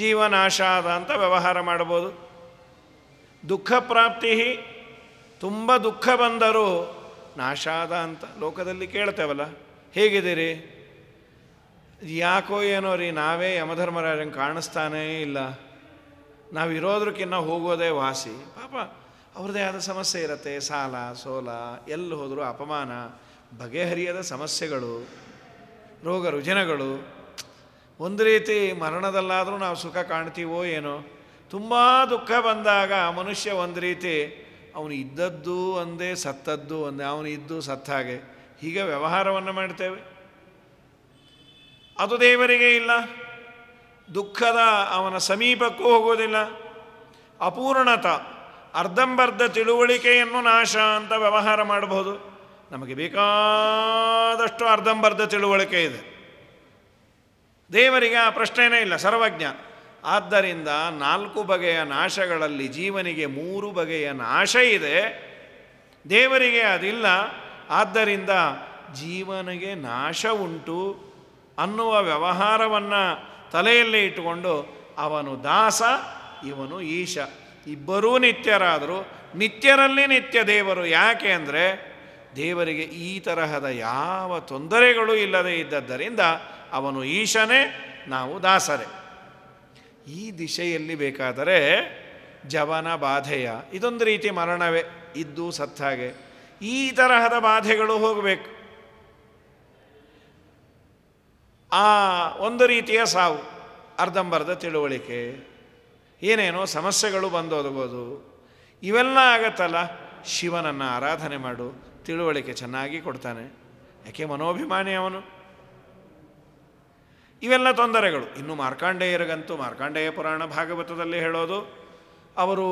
ಜೀವನಾಶ ಅಂತ ವ್ಯವಹಾರ ಮಾಡ್ಬೋದು ದುಃಖ ಪ್ರಾಪ್ತಿ ತುಂಬ ದುಃಖ ಬಂದರೂ ನಾಶಾದ ಅಂತ ಲೋಕದಲ್ಲಿ ಕೇಳ್ತೇವಲ್ಲ ಹೇಗಿದ್ದೀರಿ ಯಾಕೋ ಏನೋ ರೀ ನಾವೇ ಯಮಧರ್ಮರಾಜನ ಕಾಣಿಸ್ತಾನೇ ಇಲ್ಲ ನಾವಿರೋದ್ರಕ್ಕಿನ್ನ ಹೋಗೋದೇ ವಾಸಿ ಪಾಪ ಅವ್ರದ್ದೇ ಆದ ಸಮಸ್ಯೆ ಇರುತ್ತೆ ಸಾಲ ಸೋಲ ಎಲ್ಲಿ ಹೋದರೂ ಅಪಮಾನ ಬಗೆಹರಿಯದ ಸಮಸ್ಯೆಗಳು ರೋಗ ರುಜಿನಗಳು ಒಂದು ರೀತಿ ಮರಣದಲ್ಲಾದರೂ ನಾವು ಸುಖ ಕಾಣ್ತೀವೋ ಏನೋ ತುಂಬ ದುಃಖ ಬಂದಾಗ ಮನುಷ್ಯ ಒಂದು ರೀತಿ ಅವನು ಇದ್ದದ್ದು ಒಂದೇ ಸತ್ತದ್ದು ಒಂದೇ ಅವನು ಇದ್ದು ಸತ್ತ ಹಾಗೆ ಹೀಗೆ ವ್ಯವಹಾರವನ್ನು ಮಾಡ್ತೇವೆ ಅದು ದೇವರಿಗೆ ಇಲ್ಲ ದುಃಖದ ಅವನ ಸಮೀಪಕ್ಕೂ ಹೋಗೋದಿಲ್ಲ ಅಪೂರ್ಣತ ಅರ್ಧಂಬರ್ಧ ತಿಳುವಳಿಕೆಯನ್ನು ನಾಶ ಅಂತ ವ್ಯವಹಾರ ಮಾಡಬಹುದು ನಮಗೆ ಬೇಕಾದಷ್ಟು ಅರ್ಧಂಬರ್ಧ ತಿಳುವಳಿಕೆ ಇದೆ ದೇವರಿಗೆ ಆ ಪ್ರಶ್ನೆಯೇ ಇಲ್ಲ ಸರ್ವಜ್ಞ ಆದ್ದರಿಂದ ನಾಲ್ಕು ಬಗೆಯ ನಾಶಗಳಲ್ಲಿ ಜೀವನಿಗೆ ಮೂರು ಬಗೆಯ ನಾಶ ಇದೆ ದೇವರಿಗೆ ಅದಿಲ್ಲ ಆದ್ದರಿಂದ ಜೀವನಿಗೆ ನಾಶ ಉಂಟು ಅನ್ನುವ ವ್ಯವಹಾರವನ್ನು ತಲೆಯಲ್ಲಿ ಇಟ್ಟುಕೊಂಡು ಅವನು ದಾಸ ಇವನು ಈಶ ಇಬ್ಬರೂ ನಿತ್ಯರಾದರೂ ನಿತ್ಯರಲ್ಲಿ ನಿತ್ಯ ದೇವರು ಯಾಕೆ ಅಂದರೆ ದೇವರಿಗೆ ಈ ತರಹದ ಯಾವ ತೊಂದರೆಗಳು ಇಲ್ಲದೆ ಇದ್ದದ್ದರಿಂದ ಅವನು ಈಶನೇ ನಾವು ದಾಸರೇ ಈ ದಿಶೆಯಲ್ಲಿ ಬೇಕಾದರೆ ಜವನ ಬಾಧೆಯ ಇದೊಂದು ರೀತಿ ಮರಣವೇ ಇದ್ದು ಸತ್ತಾಗೆ ಈ ತರಹದ ಬಾಧೆಗಳು ಹೋಗಬೇಕು ಆ ಒಂದು ರೀತಿಯ ಸಾವು ಅರ್ಧಂಬರ್ಧ ತಿಳುವಳಿಕೆ ಏನೇನೋ ಸಮಸ್ಯೆಗಳು ಬಂದೊದಗೋದು ಇವೆಲ್ಲ ಆಗತ್ತಲ್ಲ ಶಿವನನ್ನು ಆರಾಧನೆ ಮಾಡು ತಿಳುವಳಿಕೆ ಚೆನ್ನಾಗಿ ಕೊಡ್ತಾನೆ ಯಾಕೆ ಮನೋಭಿಮಾನಿ ಅವನು ಇವೆಲ್ಲ ತೊಂದರೆಗಳು ಇನ್ನು ಮಾರ್ಕಾಂಡೇಯರಿಗಂತೂ ಮಾರ್ಕಾಂಡೇಯ ಪುರಾಣ ಭಾಗವತದಲ್ಲಿ ಹೇಳೋದು ಅವರು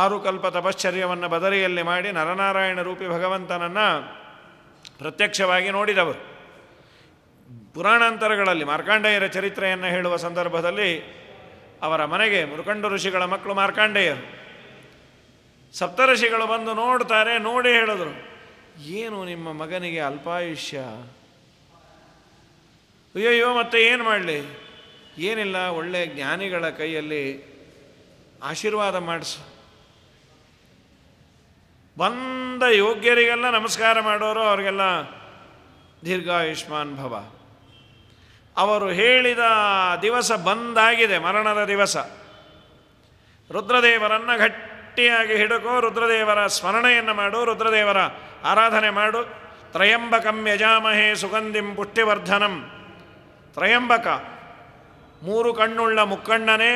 ಆರು ಕಲ್ಪ ತಪಶ್ಚರ್ಯವನ್ನು ಬದರಿಯಲ್ಲಿ ಮಾಡಿ ನರನಾರಾಯಣ ರೂಪಿ ಭಗವಂತನನ್ನು ಪ್ರತ್ಯಕ್ಷವಾಗಿ ನೋಡಿದವರು ಪುರಾಣಾಂತರಗಳಲ್ಲಿ ಮಾರ್ಕಾಂಡೇಯರ ಚರಿತ್ರೆಯನ್ನು ಹೇಳುವ ಸಂದರ್ಭದಲ್ಲಿ ಅವರ ಮನೆಗೆ ಮುರುಕಂಡ ಋಷಿಗಳ ಮಕ್ಕಳು ಸಪ್ತ ಸಪ್ತಋಷಿಗಳು ಬಂದು ನೋಡ್ತಾರೆ ನೋಡಿ ಹೇಳಿದ್ರು ಏನು ನಿಮ್ಮ ಮಗನಿಗೆ ಅಲ್ಪಾಯುಷ್ಯ ಅಯ್ಯಯ್ಯೋ ಮತ್ತೆ ಏನು ಮಾಡಲಿ ಏನಿಲ್ಲ ಒಳ್ಳೆ ಜ್ಞಾನಿಗಳ ಕೈಯಲ್ಲಿ ಆಶೀರ್ವಾದ ಮಾಡಿಸು ಬಂದ ಯೋಗ್ಯರಿಗೆಲ್ಲ ನಮಸ್ಕಾರ ಮಾಡೋರು ಅವರಿಗೆಲ್ಲ ದೀರ್ಘಾಯುಷ್ಮಾನ್ ಭವ ಅವರು ಹೇಳಿದ ದಿವಸ ಬಂದಾಗಿದೆ ಮರಣದ ದಿವಸ ರುದ್ರದೇವರನ್ನು ಗಟ್ಟಿಯಾಗಿ ಹಿಡುಕು ರುದ್ರದೇವರ ಸ್ಮರಣೆಯನ್ನು ಮಾಡು ರುದ್ರದೇವರ ಆರಾಧನೆ ಮಾಡು ತ್ರಯಂಬಕಂ ಯಜಾಮಹೇ ಸುಗಂಧಿಂ ಪುಷ್ಟಿವರ್ಧನಂ ತ್ರಯಂಬಕ ಮೂರು ಕಣ್ಣುಳ್ಳ ಮುಕ್ಕಣ್ಣನೇ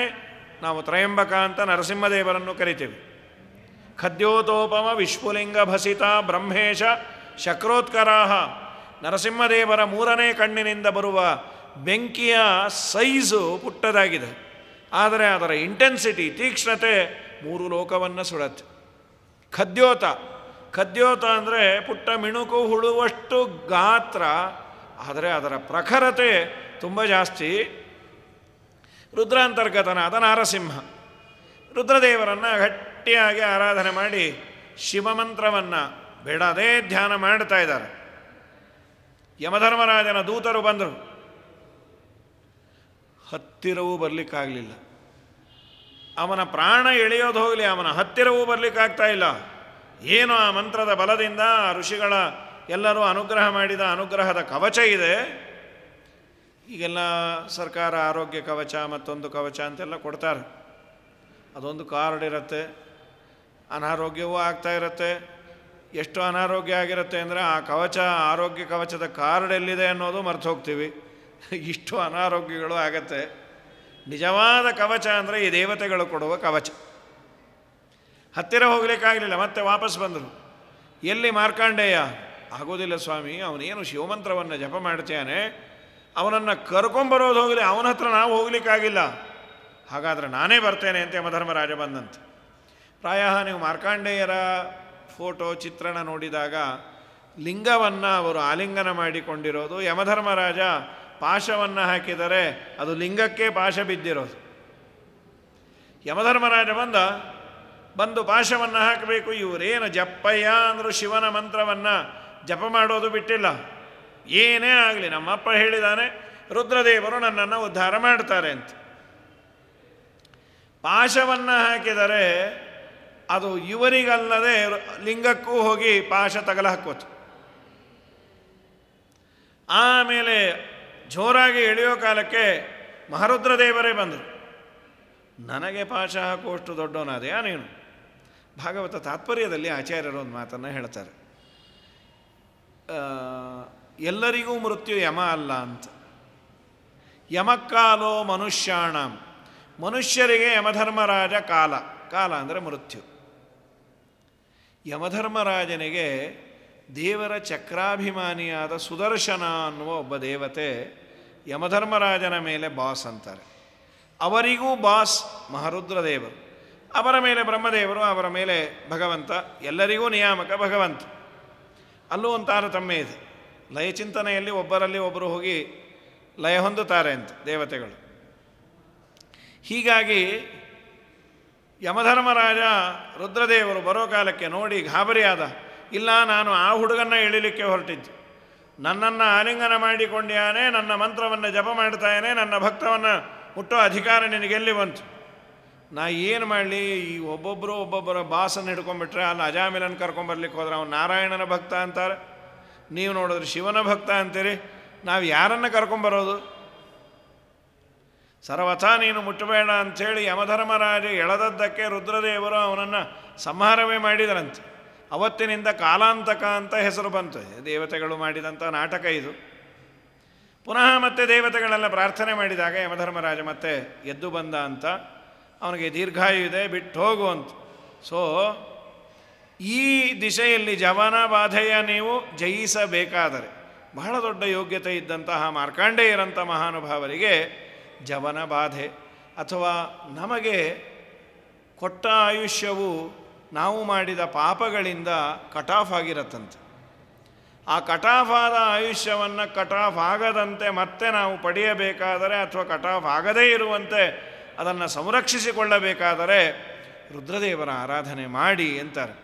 ನಾವು ತ್ರಯಂಬಕ ಅಂತ ನರಸಿಂಹದೇವರನ್ನು ಕರಿತೀವಿ ಖದ್ಯೋತೋಪಮ ವಿಶ್ವಲಿಂಗ ಭಸಿತ ಬ್ರಹ್ಮೇಶ ಶಕ್ರೋತ್ಕರಾಹ ನರಸಿಂಹದೇವರ ಮೂರನೇ ಕಣ್ಣಿನಿಂದ ಬರುವ ಬೆಂಕಿಯ ಸೈಜು ಪುಟ್ಟದಾಗಿದೆ ಆದರೆ ಅದರ ಇಂಟೆನ್ಸಿಟಿ ತೀಕ್ಷ್ಣತೆ ಮೂರು ಲೋಕವನ್ನು ಸುಡತ್ತೆ ಖದ್ಯೋತ ಖದ್ಯೋತ ಅಂದರೆ ಪುಟ್ಟ ಮಿಣುಕು ಹುಳುವಷ್ಟು ಗಾತ್ರ ಆದರೆ ಅದರ ಪ್ರಖರತೆ ತುಂಬ ಜಾಸ್ತಿ ರುದ್ರಾಂತರ್ಗತನಾದ ನಾರಸಿಂಹ ರುದ್ರದೇವರನ್ನು ಗಟ್ಟಿಯಾಗಿ ಆರಾಧನೆ ಮಾಡಿ ಶಿವಮಂತ್ರವನ್ನು ಬಿಡದೇ ಧ್ಯಾನ ಮಾಡ್ತಾ ಇದ್ದಾರೆ ಯಮಧರ್ಮರಾಜನ ದೂತರು ಬಂದರು ಹತ್ತಿರವೂ ಬರಲಿಕ್ಕಾಗಲಿಲ್ಲ ಅವನ ಪ್ರಾಣ ಎಳೆಯೋದು ಹೋಗಲಿ ಅವನ ಹತ್ತಿರವೂ ಬರಲಿಕ್ಕಾಗ್ತಾ ಇಲ್ಲ ಏನು ಆ ಮಂತ್ರದ ಬಲದಿಂದ ಋಷಿಗಳ ಎಲ್ಲರೂ ಅನುಗ್ರಹ ಮಾಡಿದ ಅನುಗ್ರಹದ ಕವಚ ಇದೆ ಈಗೆಲ್ಲ ಸರ್ಕಾರ ಆರೋಗ್ಯ ಕವಚ ಮತ್ತೊಂದು ಕವಚ ಅಂತೆಲ್ಲ ಕೊಡ್ತಾರೆ ಅದೊಂದು ಕಾರ್ಡ್ ಇರುತ್ತೆ ಅನಾರೋಗ್ಯವೂ ಆಗ್ತಾ ಇರುತ್ತೆ ಎಷ್ಟು ಅನಾರೋಗ್ಯ ಆಗಿರುತ್ತೆ ಅಂದರೆ ಆ ಕವಚ ಆರೋಗ್ಯ ಕವಚದ ಕಾರ್ಡ್ ಎಲ್ಲಿದೆ ಅನ್ನೋದು ಮರೆತು ಹೋಗ್ತೀವಿ ಇಷ್ಟು ಅನಾರೋಗ್ಯಗಳು ಆಗತ್ತೆ ನಿಜವಾದ ಕವಚ ಅಂದರೆ ಈ ದೇವತೆಗಳು ಕೊಡುವ ಕವಚ ಹತ್ತಿರ ಹೋಗಲಿಕ್ಕಾಗಲಿಲ್ಲ ಮತ್ತೆ ವಾಪಸ್ ಬಂದರು ಎಲ್ಲಿ ಮಾರ್ಕಾಂಡೇಯ ಆಗೋದಿಲ್ಲ ಸ್ವಾಮಿ ಅವನೇನು ಶಿವಮಂತ್ರವನ್ನು ಜಪ ಮಾಡ್ತೇನೆ ಅವನನ್ನು ಕರ್ಕೊಂಬರೋದು ಹೋಗಲಿ ಅವನ ಹತ್ರ ನಾವು ಹೋಗ್ಲಿಕ್ಕಾಗಿಲ್ಲ ಹಾಗಾದರೆ ನಾನೇ ಬರ್ತೇನೆ ಅಂತ ಯಮಧರ್ಮರಾಜ ಬಂದಂತೆ ಪ್ರಾಯ ನೀವು ಮಾರ್ಕಾಂಡೇಯರ ಫೋಟೋ ಚಿತ್ರಣ ನೋಡಿದಾಗ ಲಿಂಗವನ್ನು ಅವರು ಆಲಿಂಗನ ಮಾಡಿಕೊಂಡಿರೋದು ಯಮಧರ್ಮರಾಜ ಪಾಶವನ್ನು ಹಾಕಿದರೆ ಅದು ಲಿಂಗಕ್ಕೆ ಪಾಶ ಬಿದ್ದಿರೋದು ಯಮಧರ್ಮರಾಜ ಬಂದ ಬಂದು ಪಾಶವನ್ನು ಹಾಕಬೇಕು ಇವರೇನು ಜಪ್ಪಯ್ಯ ಅಂದರು ಶಿವನ ಮಂತ್ರವನ್ನು ಜಪ ಮಾಡೋದು ಬಿಟ್ಟಿಲ್ಲ ಏನೇ ಆಗಲಿ ನಮ್ಮಪ್ಪ ಹೇಳಿದಾನೆ ರುದ್ರದೇವರು ನನ್ನನ್ನು ಉದ್ಧಾರ ಮಾಡ್ತಾರೆ ಅಂತ ಪಾಶವನ್ನು ಹಾಕಿದರೆ ಅದು ಇವರಿಗಲ್ಲದೆ ಲಿಂಗಕ್ಕೂ ಹೋಗಿ ಪಾಶ ತಗಲ ಹಾಕೋದು ಆಮೇಲೆ ಜೋರಾಗಿ ಎಳೆಯೋ ಕಾಲಕ್ಕೆ ಮಹಾರುದ್ರ ದೇವರೇ ಬಂದರು ನನಗೆ ಪಾಶ ಹಾಕುವಷ್ಟು ದೊಡ್ಡವನಾದೆಯಾ ನೀನು ಭಾಗವತ ತಾತ್ಪರ್ಯದಲ್ಲಿ ಆಚಾರ್ಯರು ಒಂದು ಮಾತನ್ನು ಹೇಳ್ತಾರೆ ಎಲ್ಲರಿಗೂ ಮೃತ್ಯು ಯಮ ಅಲ್ಲ ಅಂತ ಯಮಕ್ಕಾಲೋ ಮನುಷ್ಯಾಣ ಮನುಷ್ಯರಿಗೆ ಯಮಧರ್ಮರಾಜ ಕಾಲ ಕಾಲ ಅಂದರೆ ಮೃತ್ಯು ಯಮಧರ್ಮರಾಜನಿಗೆ ದೇವರ ಚಕ್ರಾಭಿಮಾನಿಯಾದ ಸುದರ್ಶನ ಅನ್ನುವ ಒಬ್ಬ ದೇವತೆ ಯಮಧರ್ಮರಾಜನ ಮೇಲೆ ಬಾಸ್ ಅಂತಾರೆ ಅವರಿಗೂ ಬಾಸ್ ಮಹಾರುದ್ರದೇವರು ಅವರ ಮೇಲೆ ಬ್ರಹ್ಮದೇವರು ಅವರ ಮೇಲೆ ಭಗವಂತ ಎಲ್ಲರಿಗೂ ನಿಯಾಮಕ ಭಗವಂತ ಅಲ್ಲೂ ಒಂದು ತಾರತಮ್ಯ ಇದೆ ಲಯ ಚಿಂತನೆಯಲ್ಲಿ ಒಬ್ಬರಲ್ಲಿ ಒಬ್ಬರು ಹೋಗಿ ಲಯ ಹೊಂದುತ್ತಾರೆ ಅಂತ ದೇವತೆಗಳು ಹೀಗಾಗಿ ಯಮಧರ್ಮರಾಜ ರುದ್ರದೇವರು ಬರೋ ಕಾಲಕ್ಕೆ ನೋಡಿ ಗಾಬರಿಯಾದ ಇಲ್ಲ ನಾನು ಆ ಹುಡುಗನ್ನ ಎಳಿಲಿಕ್ಕೆ ಹೊರಟಿದ್ದೆ ನನ್ನನ್ನು ಆಲಿಂಗನ ಮಾಡಿಕೊಂಡ್ಯಾನೆ ನನ್ನ ಮಂತ್ರವನ್ನು ಜಪ ಮಾಡ್ತಾಯೇನೆ ನನ್ನ ಭಕ್ತವನ್ನು ಹುಟ್ಟೋ ಅಧಿಕಾರ ನಿನಗೆಲ್ಲಿ ಬಂತು ನಾ ಏನು ಮಾಡಲಿ ಈ ಒಬ್ಬೊಬ್ಬರು ಒಬ್ಬೊಬ್ಬರ ಬಾಸನ್ನು ಹಿಡ್ಕೊಂಬಿಟ್ರೆ ಅಲ್ಲಿ ಅಜಾಮಿಲನ್ ಕರ್ಕೊಂಬರ್ಲಿಕ್ಕೆ ಹೋದ್ರೆ ಅವ್ನು ನಾರಾಯಣನ ಭಕ್ತ ಅಂತಾರೆ ನೀವು ನೋಡಿದ್ರೆ ಶಿವನ ಭಕ್ತ ಅಂತೀರಿ ನಾವು ಯಾರನ್ನು ಕರ್ಕೊಂಬರೋದು ಸರ್ವಥ ನೀನು ಮುಟ್ಟಬೇಡ ಅಂಥೇಳಿ ಯಮಧರ್ಮರಾಜ ಎಳೆದದ್ದಕ್ಕೆ ರುದ್ರದೇವರು ಅವನನ್ನು ಸಂಹಾರವೇ ಮಾಡಿದರಂತೆ ಅವತ್ತಿನಿಂದ ಕಾಲಾಂತಕ ಅಂತ ಹೆಸರು ಬಂತು ದೇವತೆಗಳು ಮಾಡಿದಂಥ ನಾಟಕ ಇದು ಪುನಃ ಮತ್ತೆ ದೇವತೆಗಳೆಲ್ಲ ಪ್ರಾರ್ಥನೆ ಮಾಡಿದಾಗ ಯಮಧರ್ಮರಾಜ ಮತ್ತೆ ಎದ್ದು ಬಂದ ಅಂತ ಅವನಿಗೆ ದೀರ್ಘಾಯು ಇದೆ ಬಿಟ್ಟು ಹೋಗು ಅಂತ ಸೊ ಈ ದಿಶೆಯಲ್ಲಿ ಜವನ ಬಾಧೆಯ ನೀವು ಜಯಿಸಬೇಕಾದರೆ ಬಹಳ ದೊಡ್ಡ ಯೋಗ್ಯತೆ ಇದ್ದಂತಹ ಮಾರ್ಕಾಂಡೇಯರಂಥ ಮಹಾನುಭಾವರಿಗೆ ಜವನ ಬಾಧೆ ಅಥವಾ ನಮಗೆ ಕೊಟ್ಟ ಆಯುಷ್ಯವು ನಾವು ಮಾಡಿದ ಪಾಪಗಳಿಂದ ಕಟ್ ಆಫ್ ಆಗಿರತ್ತಂತೆ ಆ ಆದ ಆಯುಷ್ಯವನ್ನು ಕಟಾಫ್ ಆಗದಂತೆ ಮತ್ತೆ ನಾವು ಪಡೆಯಬೇಕಾದರೆ ಅಥವಾ ಕಟಾಫ್ ಆಗದೇ ಇರುವಂತೆ ಅದನ್ನು ಸಂರಕ್ಷಿಸಿಕೊಳ್ಳಬೇಕಾದರೆ ರುದ್ರದೇವರ ಆರಾಧನೆ ಮಾಡಿ ಅಂತಾರೆ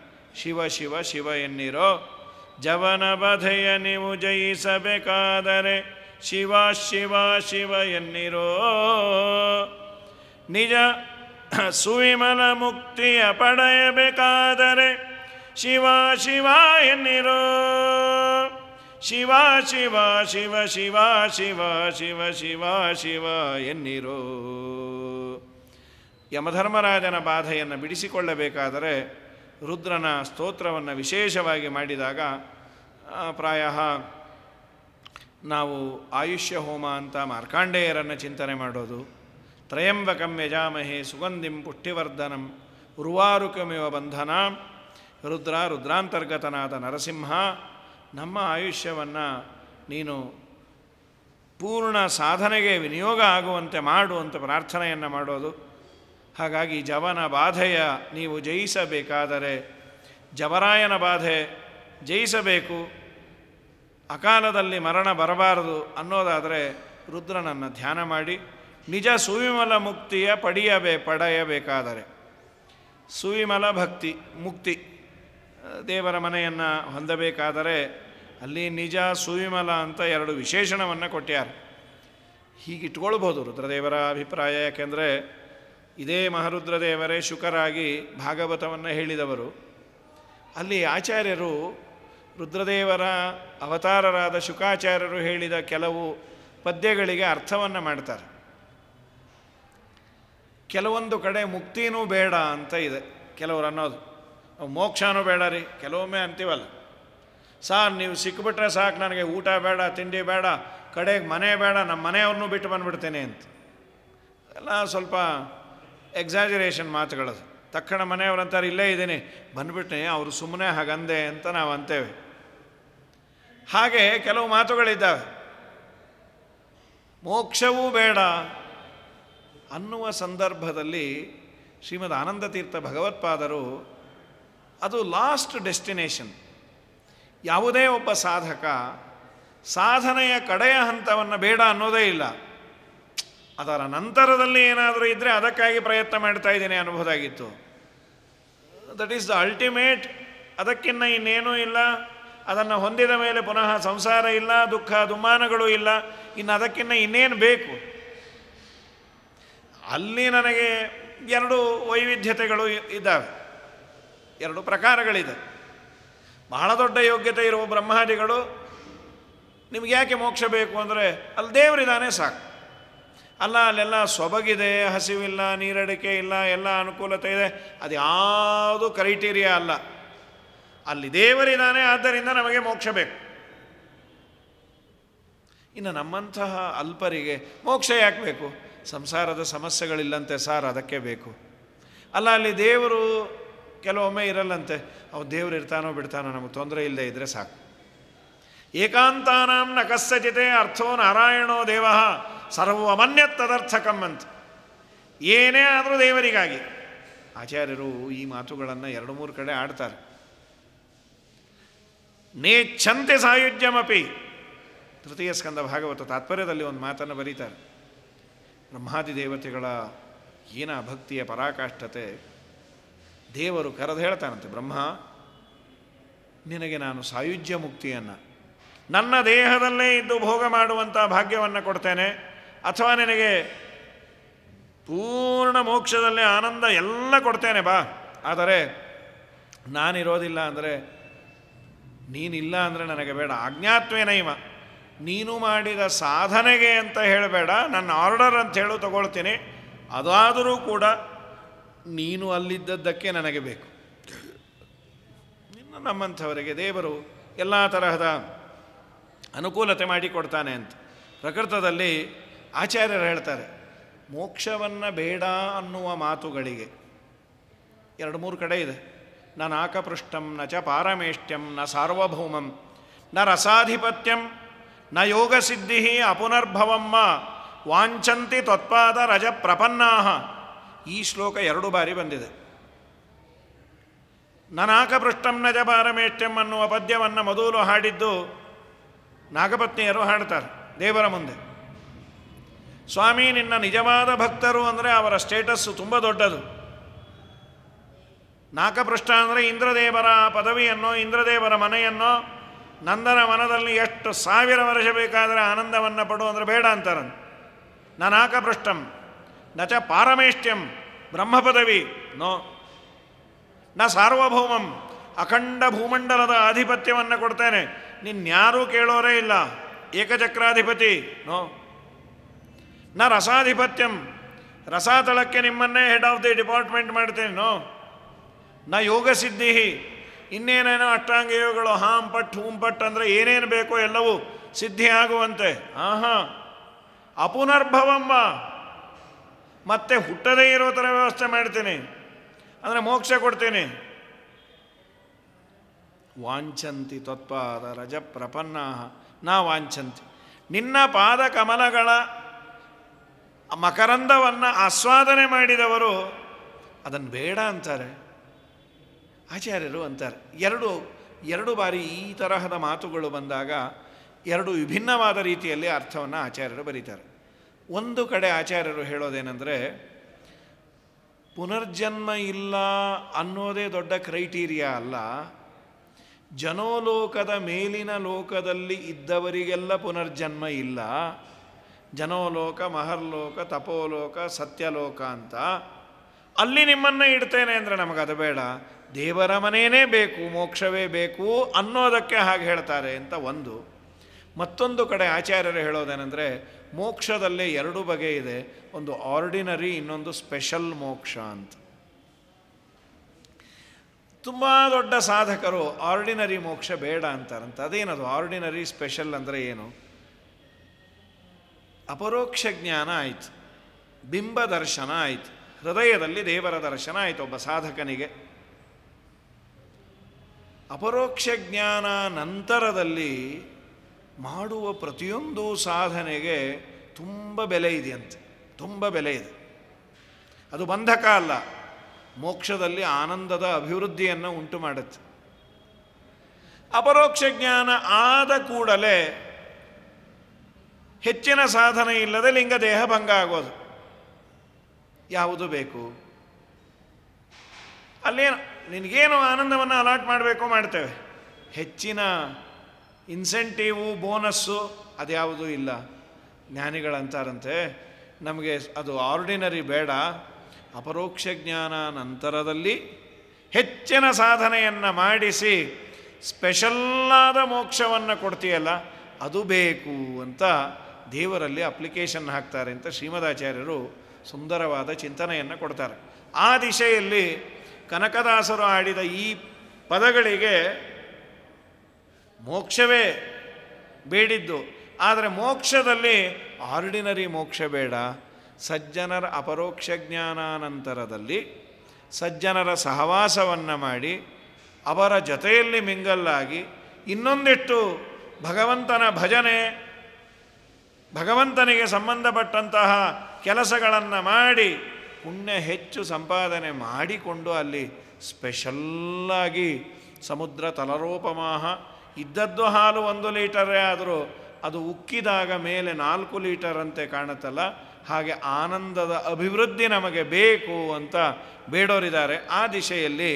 ಶಿವ ಶಿವ ಶಿವ ಎನ್ನಿರೋ ಜವನ ಬಧೆಯ ನೀವು ಜಯಿಸಬೇಕಾದರೆ ಶಿವ ಶಿವ ಶಿವ ಎನ್ನಿರೋ ನಿಜ <coughs> ಸುವಿಮಲ ಮುಕ್ತಿಯ ಪಡೆಯಬೇಕಾದರೆ ಶಿವ ಶಿವ ಎನ್ನಿರೋ ಶಿವ ಶಿವ ಶಿವ ಶಿವ ಶಿವ ಶಿವ ಶಿವ ಶಿವ ಎನ್ನಿರೋ ಯಮಧರ್ಮರಾಜನ ಬಾಧೆಯನ್ನು ಬಿಡಿಸಿಕೊಳ್ಳಬೇಕಾದರೆ ರುದ್ರನ ಸ್ತೋತ್ರವನ್ನು ವಿಶೇಷವಾಗಿ ಮಾಡಿದಾಗ ಪ್ರಾಯ ನಾವು ಆಯುಷ್ಯ ಹೋಮ ಅಂತ ಮಾರ್ಕಾಂಡೇಯರನ್ನು ಚಿಂತನೆ ಮಾಡೋದು ತ್ರಯಂಬಕಂ ಯಜಾಮಹಿ ಸುಗಂಧಿಂ ಪುಷ್ಟಿವರ್ಧನಂ ಉರ್ವಾರುಕಮಿವ ಬಂಧನ ರುದ್ರ ರುದ್ರಾಂತರ್ಗತನಾದ ನರಸಿಂಹ ನಮ್ಮ ಆಯುಷ್ಯವನ್ನು ನೀನು ಪೂರ್ಣ ಸಾಧನೆಗೆ ವಿನಿಯೋಗ ಆಗುವಂತೆ ಮಾಡು ಅಂತ ಪ್ರಾರ್ಥನೆಯನ್ನು ಮಾಡೋದು ಹಾಗಾಗಿ ಜವನ ಬಾಧೆಯ ನೀವು ಜಯಿಸಬೇಕಾದರೆ ಜವರಾಯನ ಬಾಧೆ ಜಯಿಸಬೇಕು ಅಕಾಲದಲ್ಲಿ ಮರಣ ಬರಬಾರದು ಅನ್ನೋದಾದರೆ ರುದ್ರನನ್ನು ಧ್ಯಾನ ಮಾಡಿ ನಿಜ ಸುವಿಮಲ ಮುಕ್ತಿಯ ಪಡೆಯಬೇ ಪಡೆಯಬೇಕಾದರೆ ಸುವಿಮಲ ಭಕ್ತಿ ಮುಕ್ತಿ ದೇವರ ಮನೆಯನ್ನು ಹೊಂದಬೇಕಾದರೆ ಅಲ್ಲಿ ನಿಜ ಸುವಿಮಲ ಅಂತ ಎರಡು ವಿಶೇಷಣವನ್ನು ಕೊಟ್ಟ್ಯಾರ ಹೀಗಿಟ್ಕೊಳ್ಬೋದು ರುದ್ರದೇವರ ಅಭಿಪ್ರಾಯ ಯಾಕೆಂದರೆ ಇದೇ ಮಹಾರುದ್ರದೇವರೇ ಶುಕರಾಗಿ ಭಾಗವತವನ್ನು ಹೇಳಿದವರು ಅಲ್ಲಿ ಆಚಾರ್ಯರು ರುದ್ರದೇವರ ಅವತಾರರಾದ ಶುಕಾಚಾರ್ಯರು ಹೇಳಿದ ಕೆಲವು ಪದ್ಯಗಳಿಗೆ ಅರ್ಥವನ್ನು ಮಾಡ್ತಾರೆ ಕೆಲವೊಂದು ಕಡೆ ಮುಕ್ತಿನೂ ಬೇಡ ಅಂತ ಇದೆ ಕೆಲವರು ಅನ್ನೋದು ಮೋಕ್ಷನೂ ಬೇಡ ರೀ ಕೆಲವೊಮ್ಮೆ ಅಂತೀವಲ್ಲ ಸಾರ್ ನೀವು ಸಿಕ್ಕಿಬಿಟ್ರೆ ಸಾಕು ನನಗೆ ಊಟ ಬೇಡ ತಿಂಡಿ ಬೇಡ ಕಡೆಗೆ ಮನೆ ಬೇಡ ನಮ್ಮ ಮನೆಯವ್ರನ್ನೂ ಬಿಟ್ಟು ಬಂದುಬಿಡ್ತೇನೆ ಅಂತ ಎಲ್ಲ ಸ್ವಲ್ಪ ಎಕ್ಸಾಜರೇಷನ್ ಮಾತುಗಳದು ತಕ್ಷಣ ಮನೆಯವ್ರಂತಾರೆ ಇಲ್ಲೇ ಇದ್ದೀನಿ ಬಂದುಬಿಟ್ಟೆ ಅವರು ಸುಮ್ಮನೆ ಹಾಗಂದೆ ಅಂತ ನಾವು ಅಂತೇವೆ ಹಾಗೆ ಕೆಲವು ಮಾತುಗಳಿದ್ದಾವೆ ಮೋಕ್ಷವೂ ಬೇಡ ಅನ್ನುವ ಸಂದರ್ಭದಲ್ಲಿ ಶ್ರೀಮದ್ ಆನಂದತೀರ್ಥ ಭಗವತ್ಪಾದರು ಅದು ಲಾಸ್ಟ್ ಡೆಸ್ಟಿನೇಷನ್ ಯಾವುದೇ ಒಬ್ಬ ಸಾಧಕ ಸಾಧನೆಯ ಕಡೆಯ ಹಂತವನ್ನು ಬೇಡ ಅನ್ನೋದೇ ಇಲ್ಲ ಅದರ ನಂತರದಲ್ಲಿ ಏನಾದರೂ ಇದ್ದರೆ ಅದಕ್ಕಾಗಿ ಪ್ರಯತ್ನ ಮಾಡ್ತಾ ಇದ್ದೀನಿ ಅನ್ನಬಹುದಾಗಿತ್ತು ದಟ್ ಈಸ್ ದ ಅಲ್ಟಿಮೇಟ್ ಅದಕ್ಕಿನ್ನ ಇನ್ನೇನೂ ಇಲ್ಲ ಅದನ್ನು ಹೊಂದಿದ ಮೇಲೆ ಪುನಃ ಸಂಸಾರ ಇಲ್ಲ ದುಃಖ ದುಮ್ಮಾನಗಳು ಇಲ್ಲ ಇನ್ನು ಅದಕ್ಕಿನ್ನ ಇನ್ನೇನು ಬೇಕು ಅಲ್ಲಿ ನನಗೆ ಎರಡು ವೈವಿಧ್ಯತೆಗಳು ಇದ್ದಾವೆ ಎರಡು ಪ್ರಕಾರಗಳಿದೆ ಬಹಳ ದೊಡ್ಡ ಯೋಗ್ಯತೆ ಇರುವ ಬ್ರಹ್ಮಾದಿಗಳು ನಿಮ್ಗೆ ಯಾಕೆ ಮೋಕ್ಷ ಬೇಕು ಅಂದರೆ ಅಲ್ಲಿ ದೇವರಿದ್ದಾನೆ ಸಾಕು ಅಲ್ಲ ಅಲ್ಲೆಲ್ಲ ಸೊಬಗಿದೆ ಹಸಿವಿಲ್ಲ ನೀರಡಿಕೆ ಇಲ್ಲ ಎಲ್ಲ ಅನುಕೂಲತೆ ಇದೆ ಅದು ಯಾವುದೂ ಕ್ರೈಟೀರಿಯಾ ಅಲ್ಲ ಅಲ್ಲಿ ದೇವರಿದ್ದಾನೆ ಆದ್ದರಿಂದ ನಮಗೆ ಮೋಕ್ಷ ಬೇಕು ಇನ್ನು ನಮ್ಮಂತಹ ಅಲ್ಪರಿಗೆ ಮೋಕ್ಷ ಯಾಕೆ ಬೇಕು ಸಂಸಾರದ ಸಮಸ್ಯೆಗಳಿಲ್ಲಂತೆ ಸಾರ್ ಅದಕ್ಕೆ ಬೇಕು ಅಲ್ಲ ಅಲ್ಲಿ ದೇವರು ಕೆಲವೊಮ್ಮೆ ಇರಲ್ಲಂತೆ ಅವು ದೇವರು ಇರ್ತಾನೋ ಬಿಡ್ತಾನೋ ನಮಗೆ ತೊಂದರೆ ಇಲ್ಲದೆ ಇದ್ದರೆ ಸಾಕು ಏಕಾಂತಾನಾಂ ನ ಅರ್ಥೋ ನಾರಾಯಣೋ ದೇವ ಸರ್ವಮನ್ಯತ್ತದರ್ಥಕಂ ಅಂತ ಏನೇ ಆದರೂ ದೇವರಿಗಾಗಿ ಆಚಾರ್ಯರು ಈ ಮಾತುಗಳನ್ನು ಎರಡು ಮೂರು ಕಡೆ ಆಡ್ತಾರೆ ನೇಚ್ಛಂತೆ ಸಾಯುಜ್ಯಮಪಿ ತೃತೀಯ ಸ್ಕಂದ ಭಾಗವತ ತಾತ್ಪರ್ಯದಲ್ಲಿ ಒಂದು ಮಾತನ್ನು ಬರೀತಾರೆ ಬ್ರಹ್ಮಾದಿ ದೇವತೆಗಳ ಏನ ಭಕ್ತಿಯ ಪರಾಕಾಷ್ಠತೆ ದೇವರು ಕರೆದು ಹೇಳ್ತಾನಂತೆ ಬ್ರಹ್ಮ ನಿನಗೆ ನಾನು ಸಾಯುಜ್ಯ ಮುಕ್ತಿಯನ್ನು ನನ್ನ ದೇಹದಲ್ಲೇ ಇದ್ದು ಭೋಗ ಮಾಡುವಂಥ ಭಾಗ್ಯವನ್ನು ಕೊಡ್ತೇನೆ ಅಥವಾ ನಿನಗೆ ಪೂರ್ಣ ಮೋಕ್ಷದಲ್ಲಿ ಆನಂದ ಎಲ್ಲ ಕೊಡ್ತೇನೆ ಬಾ ಆದರೆ ನಾನಿರೋದಿಲ್ಲ ಅಂದರೆ ನೀನಿಲ್ಲ ಅಂದರೆ ನನಗೆ ಬೇಡ ಆಜ್ಞಾತ್ವೇನೈವ ನೀನು ಮಾಡಿದ ಸಾಧನೆಗೆ ಅಂತ ಹೇಳಬೇಡ ನನ್ನ ಆರ್ಡರ್ ಅಂತ ಹೇಳು ತಗೊಳ್ತೀನಿ ಅದಾದರೂ ಕೂಡ ನೀನು ಅಲ್ಲಿದ್ದದ್ದಕ್ಕೆ ನನಗೆ ಬೇಕು ಇನ್ನು ನಮ್ಮಂಥವರಿಗೆ ದೇವರು ಎಲ್ಲ ತರಹದ ಅನುಕೂಲತೆ ಮಾಡಿಕೊಡ್ತಾನೆ ಅಂತ ಪ್ರಕೃತದಲ್ಲಿ ಆಚಾರ್ಯರು ಹೇಳ್ತಾರೆ ಮೋಕ್ಷವನ್ನು ಬೇಡ ಅನ್ನುವ ಮಾತುಗಳಿಗೆ ಎರಡು ಮೂರು ಕಡೆ ಇದೆ ನ ನಾಕಪೃಷ್ಟಂ ನ ಚ ಪಾರಮೇಷ್ಟ್ಯಂ ನ ಸಾರ್ವಭೌಮಂ ನ ರಸಾಧಿಪತ್ಯಂ ನ ಯೋಗ ಸಿದ್ಧಿ ಅಪುನರ್ಭವಮ್ಮ ವಾಂಚಂತಿ ತ್ವತ್ಪಾದ ರಜ ಪ್ರಪನ್ನಾಹ ಈ ಶ್ಲೋಕ ಎರಡು ಬಾರಿ ಬಂದಿದೆ ನನಾಕ ಪೃಷ್ಟಂ ನಜ ಪಾರಮೇಷ್ಟಂ ಅನ್ನುವ ಪದ್ಯವನ್ನು ಮೊದಲು ಹಾಡಿದ್ದು ನಾಗಪತ್ನಿಯರು ಹಾಡ್ತಾರೆ ದೇವರ ಮುಂದೆ ಸ್ವಾಮಿ ನಿನ್ನ ನಿಜವಾದ ಭಕ್ತರು ಅಂದರೆ ಅವರ ಸ್ಟೇಟಸ್ಸು ತುಂಬ ದೊಡ್ಡದು ನಾಕಪೃಷ್ಠ ಅಂದರೆ ಇಂದ್ರದೇವರ ಪದವಿಯನ್ನೋ ಇಂದ್ರದೇವರ ಮನೆಯನ್ನೋ ನಂದನ ಮನದಲ್ಲಿ ಎಷ್ಟು ಸಾವಿರ ವರ್ಷ ಬೇಕಾದರೆ ಆನಂದವನ್ನು ಪಡು ಅಂದರೆ ಬೇಡ ಅಂತಾರನು ನನಾಕ ಪೃಷ್ಟಂ ನಚ ಪಾರಮೇಷ್ಟ್ಯಂ ಬ್ರಹ್ಮಪದವಿ ನೋ ನ ಸಾರ್ವಭೌಮಂ ಅಖಂಡ ಭೂಮಂಡಲದ ಆಧಿಪತ್ಯವನ್ನು ಕೊಡ್ತೇನೆ ನಿನ್ಯಾರೂ ಕೇಳೋರೇ ಇಲ್ಲ ಏಕಚಕ್ರಾಧಿಪತಿ ನೋ ನ ರಸಾಧಿಪತ್ಯಂ ರಸಾತಳಕ್ಕೆ ನಿಮ್ಮನ್ನೇ ಹೆಡ್ ಆಫ್ ದಿ ಡಿಪಾರ್ಟ್ಮೆಂಟ್ ಮಾಡ್ತೇನೆ ನೋ ನ ಸಿದ್ಧಿಹಿ ಇನ್ನೇನೇನೋ ಯೋಗಗಳು ಹಾಂ ಪಟ್ ಹೂಂ ಪಟ್ ಅಂದರೆ ಏನೇನು ಬೇಕೋ ಎಲ್ಲವೂ ಸಿದ್ಧಿಯಾಗುವಂತೆ ಆಹಾ ಅಪುನರ್ಭವಮ್ಮ ಮತ್ತೆ ಹುಟ್ಟದೇ ಇರೋ ಥರ ವ್ಯವಸ್ಥೆ ಮಾಡ್ತೀನಿ ಅಂದರೆ ಮೋಕ್ಷ ಕೊಡ್ತೀನಿ ವಾಂಛಂತಿ ತತ್ಪಾದ ರಜ ಪ್ರಪನ್ನ ನಾ ವಾಂಛಂತಿ ನಿನ್ನ ಪಾದ ಕಮಲಗಳ ಮಕರಂದವನ್ನು ಆಸ್ವಾದನೆ ಮಾಡಿದವರು ಅದನ್ನು ಬೇಡ ಅಂತಾರೆ ಆಚಾರ್ಯರು ಅಂತಾರೆ ಎರಡು ಎರಡು ಬಾರಿ ಈ ತರಹದ ಮಾತುಗಳು ಬಂದಾಗ ಎರಡು ವಿಭಿನ್ನವಾದ ರೀತಿಯಲ್ಲಿ ಅರ್ಥವನ್ನು ಆಚಾರ್ಯರು ಬರೀತಾರೆ ಒಂದು ಕಡೆ ಆಚಾರ್ಯರು ಹೇಳೋದೇನೆಂದರೆ ಪುನರ್ಜನ್ಮ ಇಲ್ಲ ಅನ್ನೋದೇ ದೊಡ್ಡ ಕ್ರೈಟೀರಿಯಾ ಅಲ್ಲ ಜನೋಲೋಕದ ಮೇಲಿನ ಲೋಕದಲ್ಲಿ ಇದ್ದವರಿಗೆಲ್ಲ ಪುನರ್ಜನ್ಮ ಇಲ್ಲ ಜನೋಲೋಕ ಮಹರ್ಲೋಕ ತಪೋಲೋಕ ಸತ್ಯಲೋಕ ಅಂತ ಅಲ್ಲಿ ನಿಮ್ಮನ್ನು ಇಡ್ತೇನೆ ಅಂದರೆ ನಮಗದು ಬೇಡ ದೇವರ ಮನೆಯೇ ಬೇಕು ಮೋಕ್ಷವೇ ಬೇಕು ಅನ್ನೋದಕ್ಕೆ ಹಾಗೆ ಹೇಳ್ತಾರೆ ಅಂತ ಒಂದು ಮತ್ತೊಂದು ಕಡೆ ಆಚಾರ್ಯರು ಹೇಳೋದೇನೆಂದರೆ ಮೋಕ್ಷದಲ್ಲಿ ಎರಡು ಬಗೆ ಇದೆ ಒಂದು ಆರ್ಡಿನರಿ ಇನ್ನೊಂದು ಸ್ಪೆಷಲ್ ಮೋಕ್ಷ ಅಂತ ತುಂಬ ದೊಡ್ಡ ಸಾಧಕರು ಆರ್ಡಿನರಿ ಮೋಕ್ಷ ಬೇಡ ಅಂತಾರಂತ ಅದೇನದು ಆರ್ಡಿನರಿ ಸ್ಪೆಷಲ್ ಅಂದರೆ ಏನು ಅಪರೋಕ್ಷ ಜ್ಞಾನ ಆಯಿತು ಬಿಂಬ ದರ್ಶನ ಆಯಿತು ಹೃದಯದಲ್ಲಿ ದೇವರ ದರ್ಶನ ಆಯಿತು ಒಬ್ಬ ಸಾಧಕನಿಗೆ ಅಪರೋಕ್ಷ ಜ್ಞಾನ ನಂತರದಲ್ಲಿ ಮಾಡುವ ಪ್ರತಿಯೊಂದು ಸಾಧನೆಗೆ ತುಂಬ ಬೆಲೆ ಇದೆಯಂತೆ ತುಂಬ ಬೆಲೆ ಇದೆ ಅದು ಬಂಧಕ ಅಲ್ಲ ಮೋಕ್ಷದಲ್ಲಿ ಆನಂದದ ಅಭಿವೃದ್ಧಿಯನ್ನು ಉಂಟು ಮಾಡುತ್ತೆ ಅಪರೋಕ್ಷ ಜ್ಞಾನ ಆದ ಕೂಡಲೇ ಹೆಚ್ಚಿನ ಸಾಧನೆ ಇಲ್ಲದೆ ದೇಹ ಭಂಗ ಆಗೋದು ಯಾವುದು ಬೇಕು ಅಲ್ಲೇನು ನಿನಗೇನು ಆನಂದವನ್ನು ಅಲಾಟ್ ಮಾಡಬೇಕು ಮಾಡ್ತೇವೆ ಹೆಚ್ಚಿನ ಇನ್ಸೆಂಟಿವು ಬೋನಸ್ಸು ಅದ್ಯಾವುದೂ ಇಲ್ಲ ಜ್ಞಾನಿಗಳಂತಾರಂತೆ ನಮಗೆ ಅದು ಆರ್ಡಿನರಿ ಬೇಡ ಅಪರೋಕ್ಷ ಜ್ಞಾನ ನಂತರದಲ್ಲಿ ಹೆಚ್ಚಿನ ಸಾಧನೆಯನ್ನು ಮಾಡಿಸಿ ಸ್ಪೆಷಲ್ಲಾದ ಮೋಕ್ಷವನ್ನು ಕೊಡ್ತೀಯಲ್ಲ ಅದು ಬೇಕು ಅಂತ ದೇವರಲ್ಲಿ ಅಪ್ಲಿಕೇಶನ್ ಹಾಕ್ತಾರೆ ಅಂತ ಶ್ರೀಮದಾಚಾರ್ಯರು ಸುಂದರವಾದ ಚಿಂತನೆಯನ್ನು ಕೊಡ್ತಾರೆ ಆ ದಿಶೆಯಲ್ಲಿ ಕನಕದಾಸರು ಆಡಿದ ಈ ಪದಗಳಿಗೆ ಮೋಕ್ಷವೇ ಬೇಡಿದ್ದು ಆದರೆ ಮೋಕ್ಷದಲ್ಲಿ ಆರ್ಡಿನರಿ ಮೋಕ್ಷ ಬೇಡ ಸಜ್ಜನರ ಅಪರೋಕ್ಷ ಜ್ಞಾನಾನಂತರದಲ್ಲಿ ಸಜ್ಜನರ ಸಹವಾಸವನ್ನು ಮಾಡಿ ಅವರ ಜೊತೆಯಲ್ಲಿ ಮಿಂಗಲ್ಲಾಗಿ ಇನ್ನೊಂದಿಟ್ಟು ಭಗವಂತನ ಭಜನೆ ಭಗವಂತನಿಗೆ ಸಂಬಂಧಪಟ್ಟಂತಹ ಕೆಲಸಗಳನ್ನು ಮಾಡಿ ಪುಣ್ಯ ಹೆಚ್ಚು ಸಂಪಾದನೆ ಮಾಡಿಕೊಂಡು ಅಲ್ಲಿ ಸ್ಪೆಷಲ್ಲಾಗಿ ಸಮುದ್ರ ತಲರೂಪಮಾಹ ಇದ್ದದ್ದು ಹಾಲು ಒಂದು ಲೀಟರೇ ಆದರೂ ಅದು ಉಕ್ಕಿದಾಗ ಮೇಲೆ ನಾಲ್ಕು ಲೀಟರ್ ಅಂತೆ ಕಾಣುತ್ತಲ್ಲ ಹಾಗೆ ಆನಂದದ ಅಭಿವೃದ್ಧಿ ನಮಗೆ ಬೇಕು ಅಂತ ಬೇಡೋರಿದ್ದಾರೆ ಆ ದಿಶೆಯಲ್ಲಿ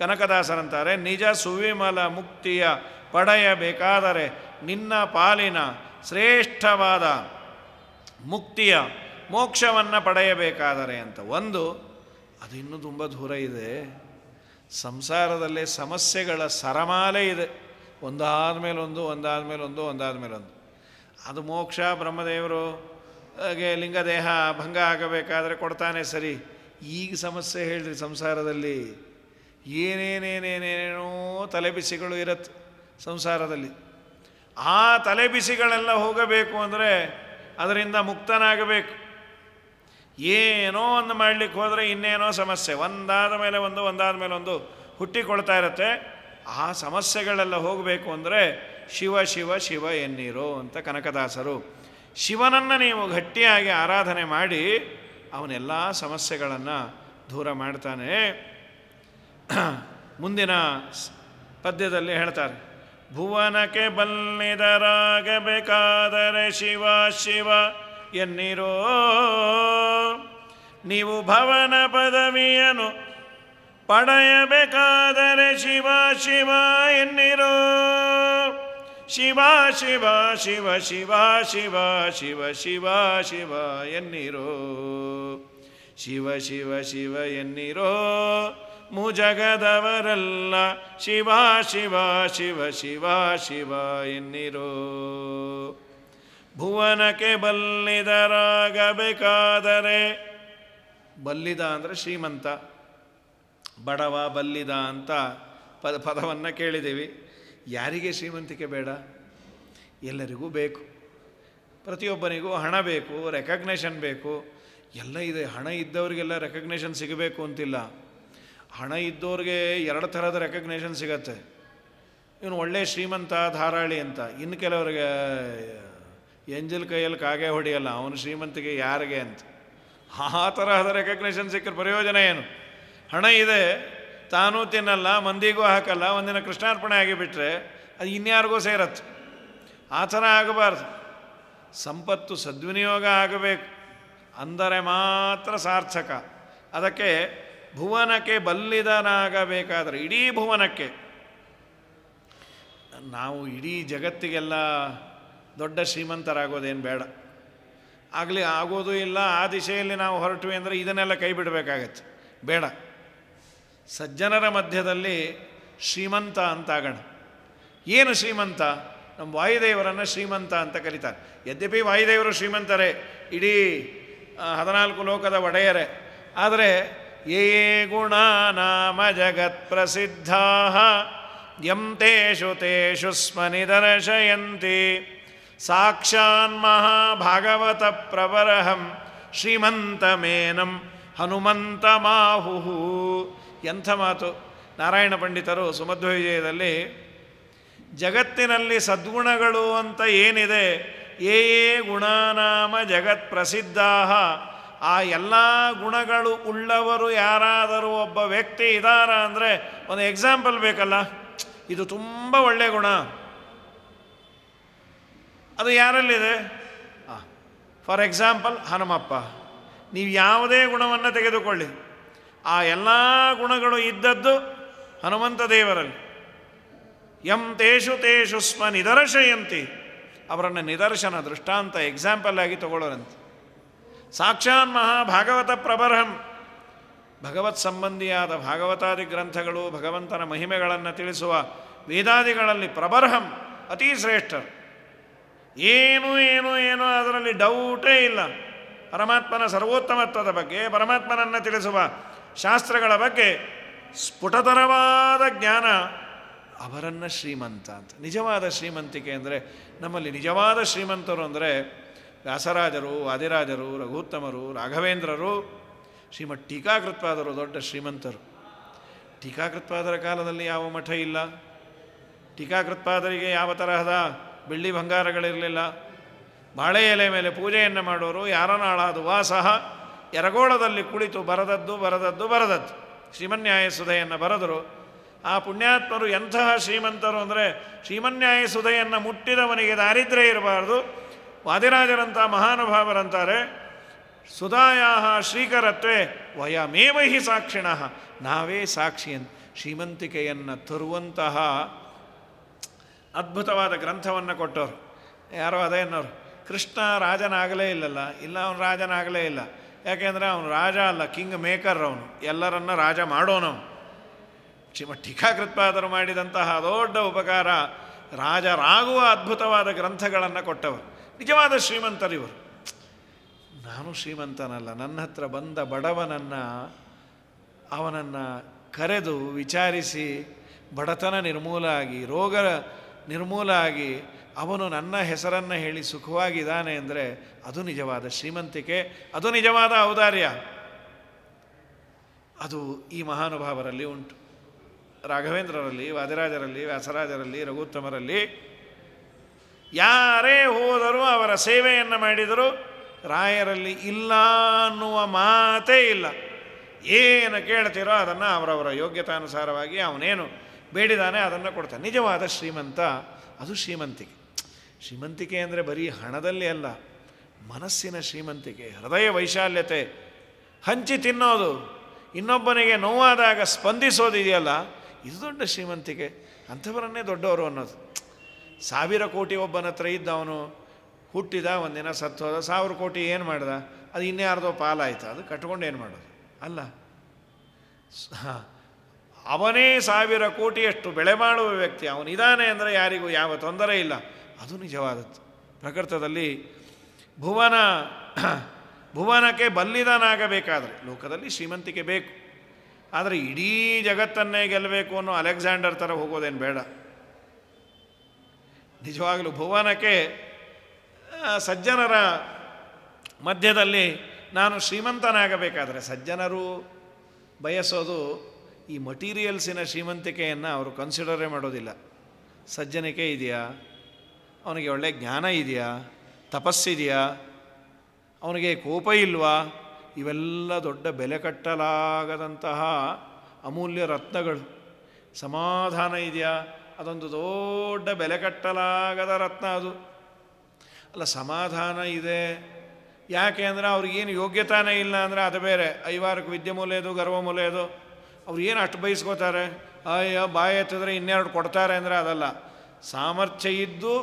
ಕನಕದಾಸರಂತಾರೆ ನಿಜ ಸುವಿಮಲ ಮುಕ್ತಿಯ ಪಡೆಯಬೇಕಾದರೆ ನಿನ್ನ ಪಾಲಿನ ಶ್ರೇಷ್ಠವಾದ ಮುಕ್ತಿಯ ಮೋಕ್ಷವನ್ನು ಪಡೆಯಬೇಕಾದರೆ ಅಂತ ಒಂದು ಅದು ಇನ್ನೂ ತುಂಬ ದೂರ ಇದೆ ಸಂಸಾರದಲ್ಲಿ ಸಮಸ್ಯೆಗಳ ಸರಮಾಲೆ ಇದೆ ಒಂದಾದ ಮೇಲೊಂದು ಒಂದಾದ ಮೇಲೊಂದು ಒಂದಾದ ಮೇಲೊಂದು ಅದು ಮೋಕ್ಷ ಬ್ರಹ್ಮದೇವರು ಹಾಗೆ ಲಿಂಗದೇಹ ಭಂಗ ಆಗಬೇಕಾದರೆ ಕೊಡ್ತಾನೆ ಸರಿ ಈಗ ಸಮಸ್ಯೆ ಹೇಳ್ರಿ ಸಂಸಾರದಲ್ಲಿ ಏನೇನೇನೇನೇನೇನೋ ತಲೆಬಿಸಿಗಳು ಇರತ್ತೆ ಸಂಸಾರದಲ್ಲಿ ಆ ತಲೆಬಿಸಿಗಳೆಲ್ಲ ಹೋಗಬೇಕು ಅಂದರೆ ಅದರಿಂದ ಮುಕ್ತನಾಗಬೇಕು ಏನೋ ಒಂದು ಮಾಡಲಿಕ್ಕೆ ಹೋದರೆ ಇನ್ನೇನೋ ಸಮಸ್ಯೆ ಒಂದಾದ ಮೇಲೆ ಒಂದು ಒಂದಾದ ಮೇಲೆ ಒಂದು ಹುಟ್ಟಿಕೊಳ್ತಾ ಇರುತ್ತೆ ಆ ಸಮಸ್ಯೆಗಳೆಲ್ಲ ಹೋಗಬೇಕು ಅಂದರೆ ಶಿವ ಶಿವ ಶಿವ ಎನ್ನೀರು ಅಂತ ಕನಕದಾಸರು ಶಿವನನ್ನು ನೀವು ಗಟ್ಟಿಯಾಗಿ ಆರಾಧನೆ ಮಾಡಿ ಅವನೆಲ್ಲ ಸಮಸ್ಯೆಗಳನ್ನು ದೂರ ಮಾಡ್ತಾನೆ <clears throat> ಮುಂದಿನ ಪದ್ಯದಲ್ಲಿ ಹೇಳ್ತಾರೆ ಭುವನಕ್ಕೆ ಬಲ್ಲಿದರಾಗಬೇಕಾದರೆ ಶಿವ ಶಿವ ಎನ್ನಿರೋ ನೀವು ಭವನ ಪದವಿಯನು ಪಡೆಯಬೇಕಾದರೆ ಶಿವ ಶಿವ ಎನ್ನಿರೋ ಶಿವ ಶಿವ ಶಿವ ಶಿವ ಶಿವ ಶಿವ ಶಿವ ಶಿವ ಎನ್ನಿರೋ ಶಿವ ಶಿವ ಶಿವ ಎನ್ನಿರೋ ಮುಜಗದವರಲ್ಲ ಶಿವ ಶಿವ ಶಿವ ಶಿವ ಶಿವ ಎನ್ನಿರೋ ಭುವನಕ್ಕೆ ಬಲ್ಲಿದರಾಗಬೇಕಾದರೆ ಬಲ್ಲಿದ ಅಂದರೆ ಶ್ರೀಮಂತ ಬಡವ ಬಲ್ಲಿದ ಅಂತ ಪದ ಪದವನ್ನು ಕೇಳಿದ್ದೀವಿ ಯಾರಿಗೆ ಶ್ರೀಮಂತಿಕೆ ಬೇಡ ಎಲ್ಲರಿಗೂ ಬೇಕು ಪ್ರತಿಯೊಬ್ಬನಿಗೂ ಹಣ ಬೇಕು ರೆಕಗ್ನೇಷನ್ ಬೇಕು ಎಲ್ಲ ಇದೆ ಹಣ ಇದ್ದವರಿಗೆಲ್ಲ ರೆಕಗ್ನೇಷನ್ ಸಿಗಬೇಕು ಅಂತಿಲ್ಲ ಹಣ ಇದ್ದವ್ರಿಗೆ ಎರಡು ಥರದ ರೆಕಗ್ನೇಷನ್ ಸಿಗತ್ತೆ ಇವನು ಒಳ್ಳೆಯ ಶ್ರೀಮಂತ ಧಾರಾಳಿ ಅಂತ ಇನ್ನು ಕೆಲವರಿಗೆ ಎಂಜಲ್ ಕೈಯಲ್ಲಿ ಕಾಗೆ ಹೊಡೆಯಲ್ಲ ಅವನು ಶ್ರೀಮಂತಿಗೆ ಯಾರಿಗೆ ಅಂತ ಆ ತರಹದ ರೆಕಗ್ನೇಷನ್ ಸಿಕ್ಕರೆ ಪ್ರಯೋಜನ ಏನು ಹಣ ಇದೆ ತಾನೂ ತಿನ್ನಲ್ಲ ಮಂದಿಗೂ ಹಾಕಲ್ಲ ಒಂದಿನ ಕೃಷ್ಣಾರ್ಪಣೆ ಆಗಿಬಿಟ್ರೆ ಅದು ಇನ್ಯಾರಿಗೂ ಸೇರತ್ತೆ ಆ ಥರ ಆಗಬಾರ್ದು ಸಂಪತ್ತು ಸದ್ವಿನಿಯೋಗ ಆಗಬೇಕು ಅಂದರೆ ಮಾತ್ರ ಸಾರ್ಥಕ ಅದಕ್ಕೆ ಭುವನಕ್ಕೆ ಬಲ್ಲಿದನಾಗಬೇಕಾದ್ರೆ ಇಡೀ ಭುವನಕ್ಕೆ ನಾವು ಇಡೀ ಜಗತ್ತಿಗೆಲ್ಲ ದೊಡ್ಡ ಶ್ರೀಮಂತರಾಗೋದೇನು ಬೇಡ ಆಗಲಿ ಆಗೋದು ಇಲ್ಲ ಆ ದಿಶೆಯಲ್ಲಿ ನಾವು ಹೊರಟ್ವಿ ಅಂದರೆ ಇದನ್ನೆಲ್ಲ ಕೈ ಬಿಡಬೇಕಾಗತ್ತೆ ಬೇಡ ಸಜ್ಜನರ ಮಧ್ಯದಲ್ಲಿ ಶ್ರೀಮಂತ ಅಂತಾಗೋಣ ಏನು ಶ್ರೀಮಂತ ನಮ್ಮ ವಾಯುದೇವರನ್ನು ಶ್ರೀಮಂತ ಅಂತ ಕರೀತಾರೆ ಯದ್ಯಪಿ ವಾಯುದೇವರು ಶ್ರೀಮಂತರೇ ಇಡೀ ಹದಿನಾಲ್ಕು ಲೋಕದ ಒಡೆಯರೇ ಆದರೆ ಏ ಗುಣ ನಾಮ ಜಗತ್ ಪ್ರಸಿದ್ಧ ಯಂ ತೇಷು ತೇಷು ದರ್ಶಯಂತಿ ಸಾಕ್ಷಾನ್ ಮಹಾಭಾಗವತ ಮೇನಂ ಶ್ರೀಮಂತಮೇನಂ ಮಾಹುಹು ಎಂಥ ಮಾತು ನಾರಾಯಣ ಪಂಡಿತರು ಸುಮಧ್ವ ವಿಜಯದಲ್ಲಿ ಜಗತ್ತಿನಲ್ಲಿ ಸದ್ಗುಣಗಳು ಅಂತ ಏನಿದೆ ಏ ಏ ಗುಣನಾಮ ಜಗತ್ ಪ್ರಸಿದ್ಧ ಆ ಎಲ್ಲ ಗುಣಗಳು ಉಳ್ಳವರು ಯಾರಾದರೂ ಒಬ್ಬ ವ್ಯಕ್ತಿ ಇದ್ದಾರಾ ಅಂದರೆ ಒಂದು ಎಕ್ಸಾಂಪಲ್ ಬೇಕಲ್ಲ ಇದು ತುಂಬ ಒಳ್ಳೆಯ ಗುಣ ಅದು ಯಾರಲ್ಲಿದೆ ಫಾರ್ ಎಕ್ಸಾಂಪಲ್ ಹನುಮಪ್ಪ ನೀವು ಯಾವುದೇ ಗುಣವನ್ನು ತೆಗೆದುಕೊಳ್ಳಿ ಆ ಎಲ್ಲ ಗುಣಗಳು ಇದ್ದದ್ದು ಹನುಮಂತ ದೇವರಲ್ಲಿ ಎಂ ತೇಷು ತೇಷು ಸ್ಮ ನಿದರ್ಶಯಂತಿ ಅವರನ್ನು ನಿದರ್ಶನ ದೃಷ್ಟಾಂತ ಎಕ್ಸಾಂಪಲ್ ಆಗಿ ತಗೊಳ್ಳೋರಂತೆ ಸಾಕ್ಷಾನ್ ಮಹಾ ಭಾಗವತ ಪ್ರಬರ್ಹಂ ಭಗವತ್ ಸಂಬಂಧಿಯಾದ ಭಾಗವತಾದಿ ಗ್ರಂಥಗಳು ಭಗವಂತನ ಮಹಿಮೆಗಳನ್ನು ತಿಳಿಸುವ ವೇದಾದಿಗಳಲ್ಲಿ ಪ್ರಬರ್ಹಂ ಅತೀ ಶ್ರೇಷ್ಠರು ಏನು ಏನು ಏನು ಅದರಲ್ಲಿ ಡೌಟೇ ಇಲ್ಲ ಪರಮಾತ್ಮನ ಸರ್ವೋತ್ತಮತ್ವದ ಬಗ್ಗೆ ಪರಮಾತ್ಮನನ್ನು ತಿಳಿಸುವ ಶಾಸ್ತ್ರಗಳ ಬಗ್ಗೆ ಸ್ಫುಟತರವಾದ ಜ್ಞಾನ ಅವರನ್ನು ಶ್ರೀಮಂತ ಅಂತ ನಿಜವಾದ ಶ್ರೀಮಂತಿಕೆ ಅಂದರೆ ನಮ್ಮಲ್ಲಿ ನಿಜವಾದ ಶ್ರೀಮಂತರು ಅಂದರೆ ವ್ಯಾಸರಾಜರು ಆದಿರಾಜರು ರಘುತ್ತಮರು ರಾಘವೇಂದ್ರರು ಶ್ರೀಮಠ್ ಟೀಕಾಕೃತ್ವಾದರು ದೊಡ್ಡ ಶ್ರೀಮಂತರು ಟೀಕಾಕೃತ್ವಾದರ ಕಾಲದಲ್ಲಿ ಯಾವ ಮಠ ಇಲ್ಲ ಟೀಕಾಕೃತ್ಪಾದರಿಗೆ ಯಾವ ತರಹದ ಬೆಳ್ಳಿ ಬಂಗಾರಗಳಿರಲಿಲ್ಲ ಬಾಳೆ ಎಲೆ ಮೇಲೆ ಪೂಜೆಯನ್ನು ಮಾಡೋರು ಯಾರನಾಳಾದ ವಾಸಹ ಎರಗೋಳದಲ್ಲಿ ಕುಳಿತು ಬರದದ್ದು ಬರದದ್ದು ಬರದದ್ದು ಶ್ರೀಮನ್ಯಾಯ ಸುಧೆಯನ್ನು ಬರೆದರು ಆ ಪುಣ್ಯಾತ್ಮರು ಎಂತಹ ಶ್ರೀಮಂತರು ಅಂದರೆ ಶ್ರೀಮನ್ಯಾಯ ಸುಧೆಯನ್ನು ಮುಟ್ಟಿದವನಿಗೆ ದಾರಿದ್ರ್ಯ ಇರಬಾರ್ದು ವಾದಿರಾಜರಂಥ ಮಹಾನುಭಾವರಂತಾರೆ ಸುಧಾಯ ಶ್ರೀಕರತ್ವೇ ವಯಮೇವ ಹಿ ಸಾಕ್ಷಿಣಃ ನಾವೇ ಸಾಕ್ಷಿ ಶ್ರೀಮಂತಿಕೆಯನ್ನು ತರುವಂತಹ ಅದ್ಭುತವಾದ ಗ್ರಂಥವನ್ನು ಕೊಟ್ಟವರು ಯಾರೋ ಅದೇ ಕೃಷ್ಣ ರಾಜನಾಗಲೇ ಇಲ್ಲಲ್ಲ ಇಲ್ಲ ಅವನು ರಾಜನಾಗಲೇ ಇಲ್ಲ ಯಾಕೆಂದರೆ ಅವನು ರಾಜ ಅಲ್ಲ ಕಿಂಗ್ ಮೇಕರ್ ಅವನು ಎಲ್ಲರನ್ನ ರಾಜ ಮಾಡೋನವನು ಕ್ಷಿಮ ಟೀಕಾಕೃತ್ಪಾದರು ಮಾಡಿದಂತಹ ದೊಡ್ಡ ಉಪಕಾರ ರಾಜರಾಗುವ ಅದ್ಭುತವಾದ ಗ್ರಂಥಗಳನ್ನು ಕೊಟ್ಟವರು ನಿಜವಾದ ಶ್ರೀಮಂತರಿವರು ನಾನು ಶ್ರೀಮಂತನಲ್ಲ ನನ್ನ ಹತ್ರ ಬಂದ ಬಡವನನ್ನು ಅವನನ್ನು ಕರೆದು ವಿಚಾರಿಸಿ ಬಡತನ ನಿರ್ಮೂಲ ಆಗಿ ರೋಗ ನಿರ್ಮೂಲ ಆಗಿ ಅವನು ನನ್ನ ಹೆಸರನ್ನು ಹೇಳಿ ಸುಖವಾಗಿದ್ದಾನೆ ಅಂದರೆ ಅದು ನಿಜವಾದ ಶ್ರೀಮಂತಿಕೆ ಅದು ನಿಜವಾದ ಔದಾರ್ಯ ಅದು ಈ ಮಹಾನುಭಾವರಲ್ಲಿ ಉಂಟು ರಾಘವೇಂದ್ರರಲ್ಲಿ ವಾದಿರಾಜರಲ್ಲಿ ವ್ಯಾಸರಾಜರಲ್ಲಿ ರಘುತ್ತಮರಲ್ಲಿ ಯಾರೇ ಹೋದರೂ ಅವರ ಸೇವೆಯನ್ನು ಮಾಡಿದರೂ ರಾಯರಲ್ಲಿ ಇಲ್ಲ ಅನ್ನುವ ಮಾತೇ ಇಲ್ಲ ಏನು ಕೇಳ್ತೀರೋ ಅದನ್ನು ಅವರವರ ಯೋಗ್ಯತಾನುಸಾರವಾಗಿ ಅವನೇನು ಬೇಡಿದಾನೆ ಅದನ್ನು ಕೊಡ್ತಾನೆ ನಿಜವಾದ ಶ್ರೀಮಂತ ಅದು ಶ್ರೀಮಂತಿಕೆ ಶ್ರೀಮಂತಿಕೆ ಅಂದರೆ ಬರೀ ಹಣದಲ್ಲಿ ಅಲ್ಲ ಮನಸ್ಸಿನ ಶ್ರೀಮಂತಿಕೆ ಹೃದಯ ವೈಶಾಲ್ಯತೆ ಹಂಚಿ ತಿನ್ನೋದು ಇನ್ನೊಬ್ಬನಿಗೆ ನೋವಾದಾಗ ಸ್ಪಂದಿಸೋದು ಇದೆಯಲ್ಲ ಇದು ದೊಡ್ಡ ಶ್ರೀಮಂತಿಕೆ ಅಂಥವರನ್ನೇ ದೊಡ್ಡವರು ಅನ್ನೋದು ಸಾವಿರ ಕೋಟಿ ಒಬ್ಬನ ಹತ್ರ ಇದ್ದವನು ಹುಟ್ಟಿದ ಒಂದಿನ ಸತ್ತೋದ ಸಾವಿರ ಕೋಟಿ ಏನು ಮಾಡ್ದ ಅದು ಇನ್ಯಾರ್ದೋ ಪಾಲಾಯ್ತು ಅದು ಕಟ್ಕೊಂಡು ಏನು ಮಾಡೋದು ಅಲ್ಲ ಹಾಂ ಅವನೇ ಸಾವಿರ ಕೋಟಿಯಷ್ಟು ಬೆಳೆ ಮಾಡುವ ವ್ಯಕ್ತಿ ಅವನಿದ್ದಾನೆ ಅಂದರೆ ಯಾರಿಗೂ ಯಾವ ತೊಂದರೆ ಇಲ್ಲ ಅದು ನಿಜವಾದದ್ದು ಪ್ರಕೃತದಲ್ಲಿ ಭುವನ ಭುವನಕ್ಕೆ ಬಲ್ಲಿದನಾಗಬೇಕಾದ್ರೆ ಲೋಕದಲ್ಲಿ ಶ್ರೀಮಂತಿಕೆ ಬೇಕು ಆದರೆ ಇಡೀ ಜಗತ್ತನ್ನೇ ಗೆಲ್ಲಬೇಕು ಅನ್ನೋ ಅಲೆಕ್ಸಾಂಡರ್ ಥರ ಹೋಗೋದೇನು ಬೇಡ ನಿಜವಾಗಲೂ ಭುವನಕ್ಕೆ ಸಜ್ಜನರ ಮಧ್ಯದಲ್ಲಿ ನಾನು ಶ್ರೀಮಂತನಾಗಬೇಕಾದರೆ ಸಜ್ಜನರು ಬಯಸೋದು ಈ ಮಟೀರಿಯಲ್ಸಿನ ಶ್ರೀಮಂತಿಕೆಯನ್ನು ಅವರು ಕನ್ಸಿಡರೇ ಮಾಡೋದಿಲ್ಲ ಸಜ್ಜನಿಕೆ ಇದೆಯಾ ಅವನಿಗೆ ಒಳ್ಳೆಯ ಜ್ಞಾನ ಇದೆಯಾ ತಪಸ್ಸಿದೆಯಾ ಅವನಿಗೆ ಕೋಪ ಇಲ್ವಾ ಇವೆಲ್ಲ ದೊಡ್ಡ ಬೆಲೆ ಕಟ್ಟಲಾಗದಂತಹ ಅಮೂಲ್ಯ ರತ್ನಗಳು ಸಮಾಧಾನ ಇದೆಯಾ ಅದೊಂದು ದೊಡ್ಡ ಬೆಲೆ ಕಟ್ಟಲಾಗದ ರತ್ನ ಅದು ಅಲ್ಲ ಸಮಾಧಾನ ಇದೆ ಯಾಕೆ ಅಂದರೆ ಅವ್ರಿಗೇನು ಯೋಗ್ಯತಾನೇ ಇಲ್ಲ ಅಂದರೆ ಅದು ಬೇರೆ ಐವಾರಕ್ಕೆ ವಿದ್ಯೆ ಮೂಲೆಯದು ಗರ್ವ ಮೂಲೆಯದು ಅವ್ರು ಏನು ಅಷ್ಟು ಬಯಸ್ಕೋತಾರೆ ಅಯ್ಯೋ ಬಾಯ ಎತ್ತಿದ್ರೆ ಇನ್ನೆರಡು ಕೊಡ್ತಾರೆ ಅಂದರೆ ಅದಲ್ಲ ಸಾಮರ್ಥ್ಯ ಇದ್ದು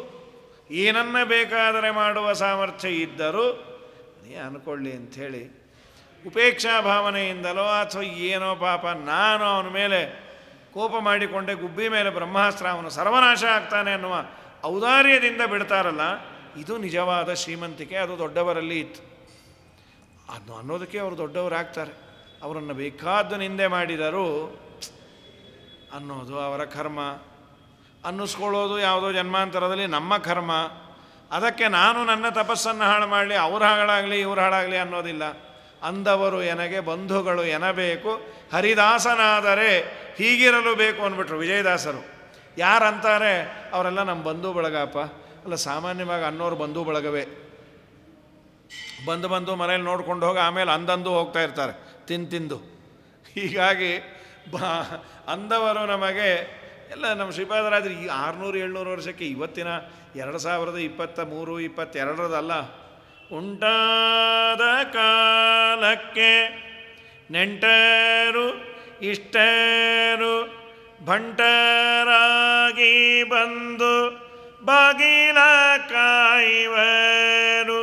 ಏನನ್ನ ಬೇಕಾದರೆ ಮಾಡುವ ಸಾಮರ್ಥ್ಯ ಇದ್ದರೂ ನೀ ಅಂದ್ಕೊಳ್ಳಿ ಅಂಥೇಳಿ ಉಪೇಕ್ಷಾ ಭಾವನೆಯಿಂದಲೋ ಅಥವಾ ಏನೋ ಪಾಪ ನಾನು ಅವನ ಮೇಲೆ ಕೋಪ ಮಾಡಿಕೊಂಡೆ ಗುಬ್ಬಿ ಮೇಲೆ ಬ್ರಹ್ಮಾಸ್ತ್ರ ಅವನು ಸರ್ವನಾಶ ಆಗ್ತಾನೆ ಅನ್ನುವ ಔದಾರ್ಯದಿಂದ ಬಿಡ್ತಾರಲ್ಲ ಇದು ನಿಜವಾದ ಶ್ರೀಮಂತಿಕೆ ಅದು ದೊಡ್ಡವರಲ್ಲಿ ಇತ್ತು ಅದು ಅನ್ನೋದಕ್ಕೆ ಅವರು ದೊಡ್ಡವರಾಗ್ತಾರೆ ಅವರನ್ನು ಬೇಕಾದ್ದು ನಿಂದೆ ಮಾಡಿದರು ಅನ್ನೋದು ಅವರ ಕರ್ಮ ಅನ್ನಿಸ್ಕೊಳ್ಳೋದು ಯಾವುದೋ ಜನ್ಮಾಂತರದಲ್ಲಿ ನಮ್ಮ ಕರ್ಮ ಅದಕ್ಕೆ ನಾನು ನನ್ನ ತಪಸ್ಸನ್ನು ಹಾಳು ಮಾಡಲಿ ಅವ್ರ ಹಾಳಾಗಲಿ ಇವ್ರ ಹಾಳಾಗಲಿ ಅನ್ನೋದಿಲ್ಲ ಅಂದವರು ಎನಗೆ ಬಂಧುಗಳು ಎನಬೇಕು ಹರಿದಾಸನಾದರೆ ಹೀಗಿರಲು ಬೇಕು ಅಂದ್ಬಿಟ್ರು ವಿಜಯದಾಸರು ಯಾರಂತಾರೆ ಅವರೆಲ್ಲ ನಮ್ಮ ಬಂಧು ಬಳಗಪ್ಪ ಅಲ್ಲ ಸಾಮಾನ್ಯವಾಗಿ ಅನ್ನೋರು ಬಂಧು ಬಳಗವೇ ಬಂದು ಬಂದು ಮನೇಲಿ ನೋಡ್ಕೊಂಡು ಹೋಗಿ ಆಮೇಲೆ ಅಂದಂದು ಹೋಗ್ತಾ ಇರ್ತಾರೆ ತಿಂತಿಂದು ಹೀಗಾಗಿ ಬಾ ಅಂದವರು ನಮಗೆ ಎಲ್ಲ ನಮ್ಮ ಶ್ರೀಪಾದರಾಜರು ಈ ಆರುನೂರು ಏಳ್ನೂರು ವರ್ಷಕ್ಕೆ ಇವತ್ತಿನ ಎರಡು ಸಾವಿರದ ಇಪ್ಪತ್ತ ಮೂರು ಇಪ್ಪತ್ತೆರಡರದಲ್ಲ ಉಂಟಾದ ಕಾಲಕ್ಕೆ ನೆಂಟರು ಇಷ್ಟರು ಭಂಟರಾಗಿ ಬಂದು ಬಾಗಿಲ ಕಾಯುವರು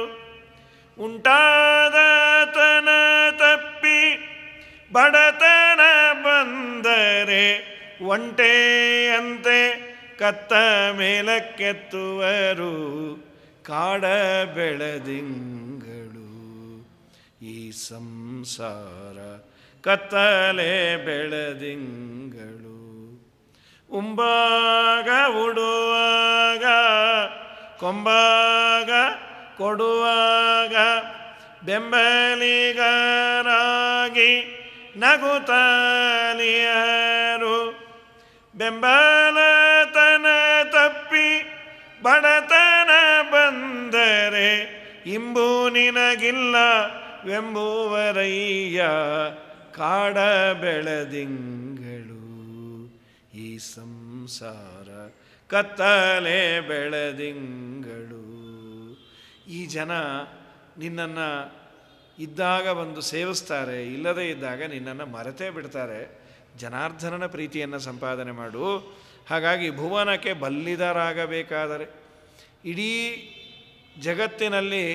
ಉಂಟಾದ ಬಡತನ ಬಂದರೆ ಒಂಟೆಯಂತೆ ಕತ್ತ ಮೇಲಕ್ಕೆತ್ತುವರು ಕಾಡ ಬೆಳೆದಿಂಗಳು ಈ ಸಂಸಾರ ಕತ್ತಲೆ ಬೆಳೆದಿಂಗಳು ಉಂಬಾಗ ಉಡುವಾಗ ಕೊಂಬಾಗ ಕೊಡುವಾಗ ಬೆಂಬಲಿಗರಾಗಿ ನಗುತಾಲಿಯಾರು ಬೆಂಬಲತನ ತಪ್ಪಿ ಬಡತನ ಬಂದರೆ ಇಂಬು ನಿನಗಿಲ್ಲವೆಂಬುವರಯ್ಯ ಕಾಡ ಬೆಳೆದಿಂಗಳು ಈ ಸಂಸಾರ ಕತ್ತಲೆ ಬೆಳೆದಿಂಗಳು ಈ ಜನ ನಿನ್ನನ್ನು ಇದ್ದಾಗ ಬಂದು ಸೇವಿಸ್ತಾರೆ ಇಲ್ಲದೇ ಇದ್ದಾಗ ನಿನ್ನನ್ನು ಮರೆತೇ ಬಿಡ್ತಾರೆ ಜನಾರ್ಧನನ ಪ್ರೀತಿಯನ್ನು ಸಂಪಾದನೆ ಮಾಡು ಹಾಗಾಗಿ ಭುವನಕ್ಕೆ ಬಲ್ಲಿದರಾಗಬೇಕಾದರೆ ಇಡೀ ಜಗತ್ತಿನಲ್ಲಿ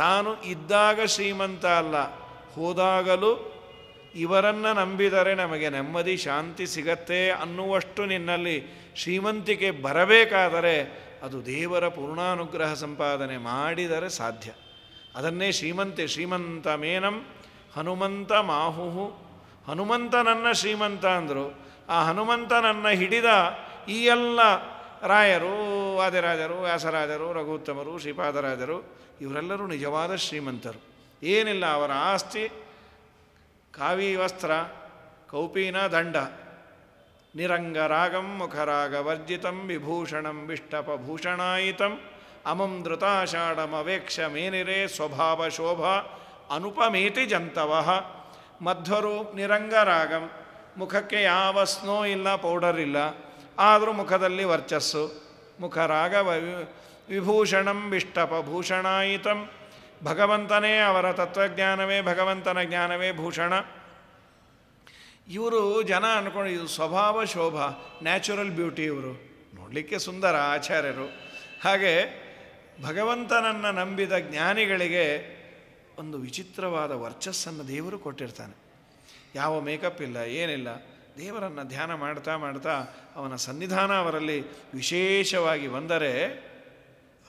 ತಾನು ಇದ್ದಾಗ ಶ್ರೀಮಂತ ಅಲ್ಲ ಹೋದಾಗಲೂ ಇವರನ್ನು ನಂಬಿದರೆ ನಮಗೆ ನೆಮ್ಮದಿ ಶಾಂತಿ ಸಿಗತ್ತೆ ಅನ್ನುವಷ್ಟು ನಿನ್ನಲ್ಲಿ ಶ್ರೀಮಂತಿಕೆ ಬರಬೇಕಾದರೆ ಅದು ದೇವರ ಪೂರ್ಣಾನುಗ್ರಹ ಸಂಪಾದನೆ ಮಾಡಿದರೆ ಸಾಧ್ಯ ಅದನ್ನೇ ಶ್ರೀಮಂತೆ ಶ್ರೀಮಂತ ಮೇನಂ ಹನುಮಂತ ಮಾಹುಹು ನನ್ನ ಶ್ರೀಮಂತ ಅಂದರು ಆ ಹನುಮಂತ ನನ್ನ ಹಿಡಿದ ಈ ಎಲ್ಲ ರಾಯರು ವಾದಿರಾಜರು ವ್ಯಾಸರಾಜರು ರಘುತ್ತಮರು ಶ್ರೀಪಾದರಾಜರು ಇವರೆಲ್ಲರೂ ನಿಜವಾದ ಶ್ರೀಮಂತರು ಏನಿಲ್ಲ ಅವರ ಆಸ್ತಿ ಕಾವಿ ವಸ್ತ್ರ ಕೌಪೀನ ದಂಡ ನಿರಂಗರಾಗಂ ಮುಖರಾಗ ವರ್ಜಿತಂ ವಿಭೂಷಣಂ ವಿಷ್ಟಪಭೂಷಣಾಯಿತಂ ಅಮಂ ಧೃತಾಷಾಢಮವೇಕ್ಷ ಮೇನಿರೇ ಸ್ವಭಾವ ಶೋಭ ಅನುಪಮೇತಿ ಜಂತವ ಮಧ್ವರೂಪ್ ನಿರಂಗರಾಗಂ ಮುಖಕ್ಕೆ ಯಾವ ಸ್ನೋ ಇಲ್ಲ ಪೌಡರ್ ಇಲ್ಲ ಆದರೂ ಮುಖದಲ್ಲಿ ವರ್ಚಸ್ಸು ಮುಖರಾಗ ವಿಭೂಷಣಂ ವಿಷ್ಟಪಭೂಷಣಾಯಿತಂ ಭಗವಂತನೇ ಅವರ ತತ್ವಜ್ಞಾನವೇ ಭಗವಂತನ ಜ್ಞಾನವೇ ಭೂಷಣ ಇವರು ಜನ ಅಂದ್ಕೊಂಡು ಇದು ಸ್ವಭಾವ ಶೋಭ ನ್ಯಾಚುರಲ್ ಬ್ಯೂಟಿ ಇವರು ನೋಡಲಿಕ್ಕೆ ಸುಂದರ ಆಚಾರ್ಯರು ಹಾಗೆ ಭಗವಂತನನ್ನು ನಂಬಿದ ಜ್ಞಾನಿಗಳಿಗೆ ಒಂದು ವಿಚಿತ್ರವಾದ ವರ್ಚಸ್ಸನ್ನು ದೇವರು ಕೊಟ್ಟಿರ್ತಾನೆ ಯಾವ ಮೇಕಪ್ ಇಲ್ಲ ಏನಿಲ್ಲ ದೇವರನ್ನು ಧ್ಯಾನ ಮಾಡ್ತಾ ಮಾಡ್ತಾ ಅವನ ಸನ್ನಿಧಾನ ಅವರಲ್ಲಿ ವಿಶೇಷವಾಗಿ ಬಂದರೆ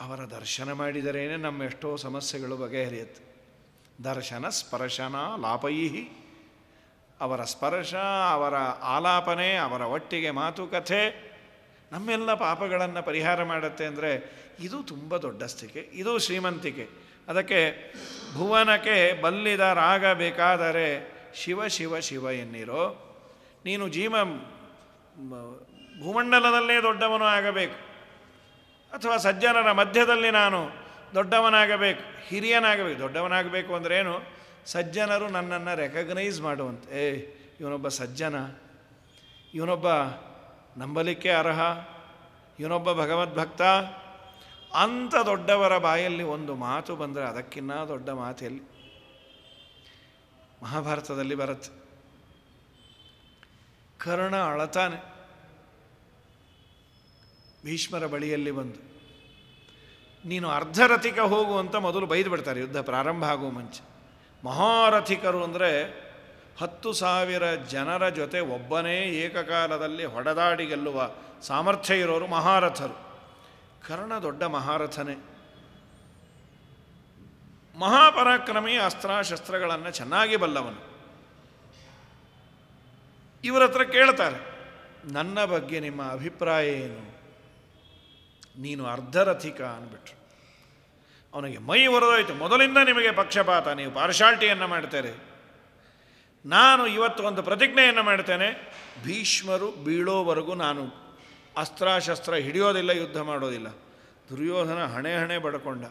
ಅವರ ದರ್ಶನ ಮಾಡಿದರೇನೆ ನಮ್ಮ ಎಷ್ಟೋ ಸಮಸ್ಯೆಗಳು ಬಗೆಹರಿಯುತ್ತೆ ದರ್ಶನ ಸ್ಪರ್ಶನ ಲಾಪೈಹಿ ಅವರ ಸ್ಪರ್ಶ ಅವರ ಆಲಾಪನೆ ಅವರ ಒಟ್ಟಿಗೆ ಮಾತುಕತೆ ನಮ್ಮೆಲ್ಲ ಪಾಪಗಳನ್ನು ಪರಿಹಾರ ಮಾಡುತ್ತೆ ಅಂದರೆ ಇದು ತುಂಬ ದೊಡ್ಡ ಸ್ಥಿಕೆ ಇದು ಶ್ರೀಮಂತಿಕೆ ಅದಕ್ಕೆ ಭುವನಕ್ಕೆ ಬಲ್ಲಿದ ರಾಗ ಬೇಕಾದರೆ ಶಿವ ಶಿವ ಶಿವ ಎನ್ನಿರೋ ನೀನು ಜೀವ ಭೂಮಂಡಲದಲ್ಲೇ ದೊಡ್ಡವನು ಆಗಬೇಕು ಅಥವಾ ಸಜ್ಜನರ ಮಧ್ಯದಲ್ಲಿ ನಾನು ದೊಡ್ಡವನಾಗಬೇಕು ಹಿರಿಯನಾಗಬೇಕು ದೊಡ್ಡವನಾಗಬೇಕು ಏನು ಸಜ್ಜನರು ನನ್ನನ್ನು ರೆಕಗ್ನೈಸ್ ಮಾಡುವಂತೆ ಏ ಇವನೊಬ್ಬ ಸಜ್ಜನ ಇವನೊಬ್ಬ ನಂಬಲಿಕ್ಕೆ ಅರ್ಹ ಇವನೊಬ್ಬ ಭಗವದ್ಭಕ್ತ ಅಂಥ ದೊಡ್ಡವರ ಬಾಯಲ್ಲಿ ಒಂದು ಮಾತು ಬಂದರೆ ಅದಕ್ಕಿನ್ನ ದೊಡ್ಡ ಮಾತೆಯಲ್ಲಿ ಮಹಾಭಾರತದಲ್ಲಿ ಬರುತ್ತೆ ಕರ್ಣ ಅಳತಾನೆ ಭೀಷ್ಮರ ಬಳಿಯಲ್ಲಿ ಬಂದು ನೀನು ಅರ್ಧರಥಿಕ ಹೋಗು ಅಂತ ಮೊದಲು ಬೈದು ಬಿಡ್ತಾರೆ ಯುದ್ಧ ಪ್ರಾರಂಭ ಆಗುವ ಮುಂಚೆ ಮಹಾರಥಿಕರು ಅಂದರೆ ಹತ್ತು ಸಾವಿರ ಜನರ ಜೊತೆ ಒಬ್ಬನೇ ಏಕಕಾಲದಲ್ಲಿ ಹೊಡೆದಾಡಿ ಗೆಲ್ಲುವ ಸಾಮರ್ಥ್ಯ ಇರೋರು ಮಹಾರಥರು ಕರ್ಣ ದೊಡ್ಡ ಮಹಾರಥನೇ ಮಹಾಪರಾಕ್ರಮಿ ಅಸ್ತ್ರಶಸ್ತ್ರಗಳನ್ನು ಚೆನ್ನಾಗಿ ಬಲ್ಲವನು ಇವರ ಹತ್ರ ಕೇಳ್ತಾರೆ ನನ್ನ ಬಗ್ಗೆ ನಿಮ್ಮ ಅಭಿಪ್ರಾಯ ಏನು ನೀನು ಅರ್ಧರಥಿಕ ಅಂದ್ಬಿಟ್ರು ಅವನಿಗೆ ಮೈ ಒರೆದೋಯ್ತು ಮೊದಲಿಂದ ನಿಮಗೆ ಪಕ್ಷಪಾತ ನೀವು ಪಾರ್ಶಾಲ್ಟಿಯನ್ನು ಮಾಡ್ತೇರಿ ನಾನು ಇವತ್ತು ಒಂದು ಪ್ರತಿಜ್ಞೆಯನ್ನು ಮಾಡ್ತೇನೆ ಭೀಷ್ಮರು ಬೀಳೋವರೆಗೂ ನಾನು ಅಸ್ತ್ರಶಸ್ತ್ರ ಹಿಡಿಯೋದಿಲ್ಲ ಯುದ್ಧ ಮಾಡೋದಿಲ್ಲ ದುರ್ಯೋಧನ ಹಣೆ ಹಣೆ ಬಡ್ಕೊಂಡ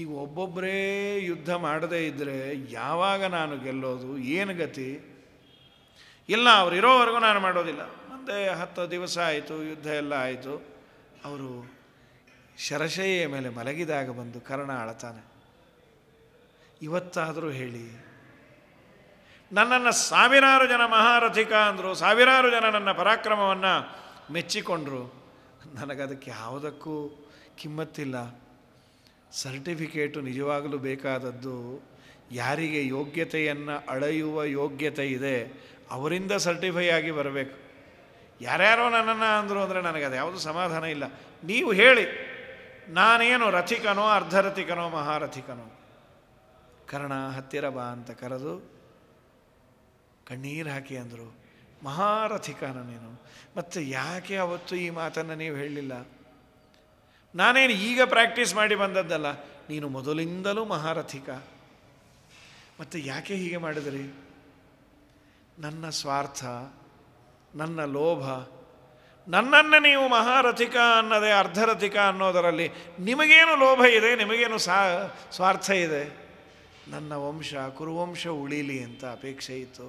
ಈ ಒಬ್ಬೊಬ್ಬರೇ ಯುದ್ಧ ಮಾಡದೇ ಇದ್ದರೆ ಯಾವಾಗ ನಾನು ಗೆಲ್ಲೋದು ಏನು ಗತಿ ಇಲ್ಲ ಅವರು ಇರೋವರೆಗೂ ನಾನು ಮಾಡೋದಿಲ್ಲ ಮುಂದೆ ಹತ್ತು ದಿವಸ ಆಯಿತು ಯುದ್ಧ ಎಲ್ಲ ಆಯಿತು ಅವರು ಶರಶೆಯ ಮೇಲೆ ಮಲಗಿದಾಗ ಬಂದು ಕರ್ಣ ಆಳತಾನೆ ಇವತ್ತಾದರೂ ಹೇಳಿ ನನ್ನನ್ನು ಸಾವಿರಾರು ಜನ ಮಹಾರಥಿಕ ಅಂದರು ಸಾವಿರಾರು ಜನ ನನ್ನ ಪರಾಕ್ರಮವನ್ನು ಮೆಚ್ಚಿಕೊಂಡರು ನನಗದಕ್ಕೆ ಯಾವುದಕ್ಕೂ ಕಿಮ್ಮತ್ತಿಲ್ಲ ಸರ್ಟಿಫಿಕೇಟು ನಿಜವಾಗಲೂ ಬೇಕಾದದ್ದು ಯಾರಿಗೆ ಯೋಗ್ಯತೆಯನ್ನು ಅಳೆಯುವ ಯೋಗ್ಯತೆ ಇದೆ ಅವರಿಂದ ಸರ್ಟಿಫೈ ಆಗಿ ಬರಬೇಕು ಯಾರ್ಯಾರೋ ನನ್ನನ್ನು ಅಂದರು ಅಂದರೆ ನನಗೆ ಅದು ಯಾವುದು ಸಮಾಧಾನ ಇಲ್ಲ ನೀವು ಹೇಳಿ ನಾನೇನು ರಥಿಕನೋ ಅರ್ಧರಥಿಕನೋ ಮಹಾರಥಿಕನೋ ಕರ್ಣ ಹತ್ತಿರ ಬಾ ಅಂತ ಕರೆದು ಕಣ್ಣೀರು ಹಾಕಿ ಅಂದರು ಮಹಾರಥಿಕಾನ ನೀನು ಮತ್ತು ಯಾಕೆ ಅವತ್ತು ಈ ಮಾತನ್ನು ನೀವು ಹೇಳಲಿಲ್ಲ ನಾನೇನು ಈಗ ಪ್ರಾಕ್ಟೀಸ್ ಮಾಡಿ ಬಂದದ್ದಲ್ಲ ನೀನು ಮೊದಲಿಂದಲೂ ಮಹಾರಥಿಕ ಮತ್ತು ಯಾಕೆ ಹೀಗೆ ಮಾಡಿದ್ರಿ ನನ್ನ ಸ್ವಾರ್ಥ ನನ್ನ ಲೋಭ ನನ್ನನ್ನು ನೀವು ಮಹಾರಥಿಕ ಅನ್ನೋದೇ ಅರ್ಧರಥಿಕ ಅನ್ನೋದರಲ್ಲಿ ನಿಮಗೇನು ಲೋಭ ಇದೆ ನಿಮಗೇನು ಸಾ ಸ್ವಾರ್ಥ ಇದೆ ನನ್ನ ವಂಶ ಕುರುವಂಶ ಉಳೀಲಿ ಅಂತ ಅಪೇಕ್ಷೆ ಇತ್ತು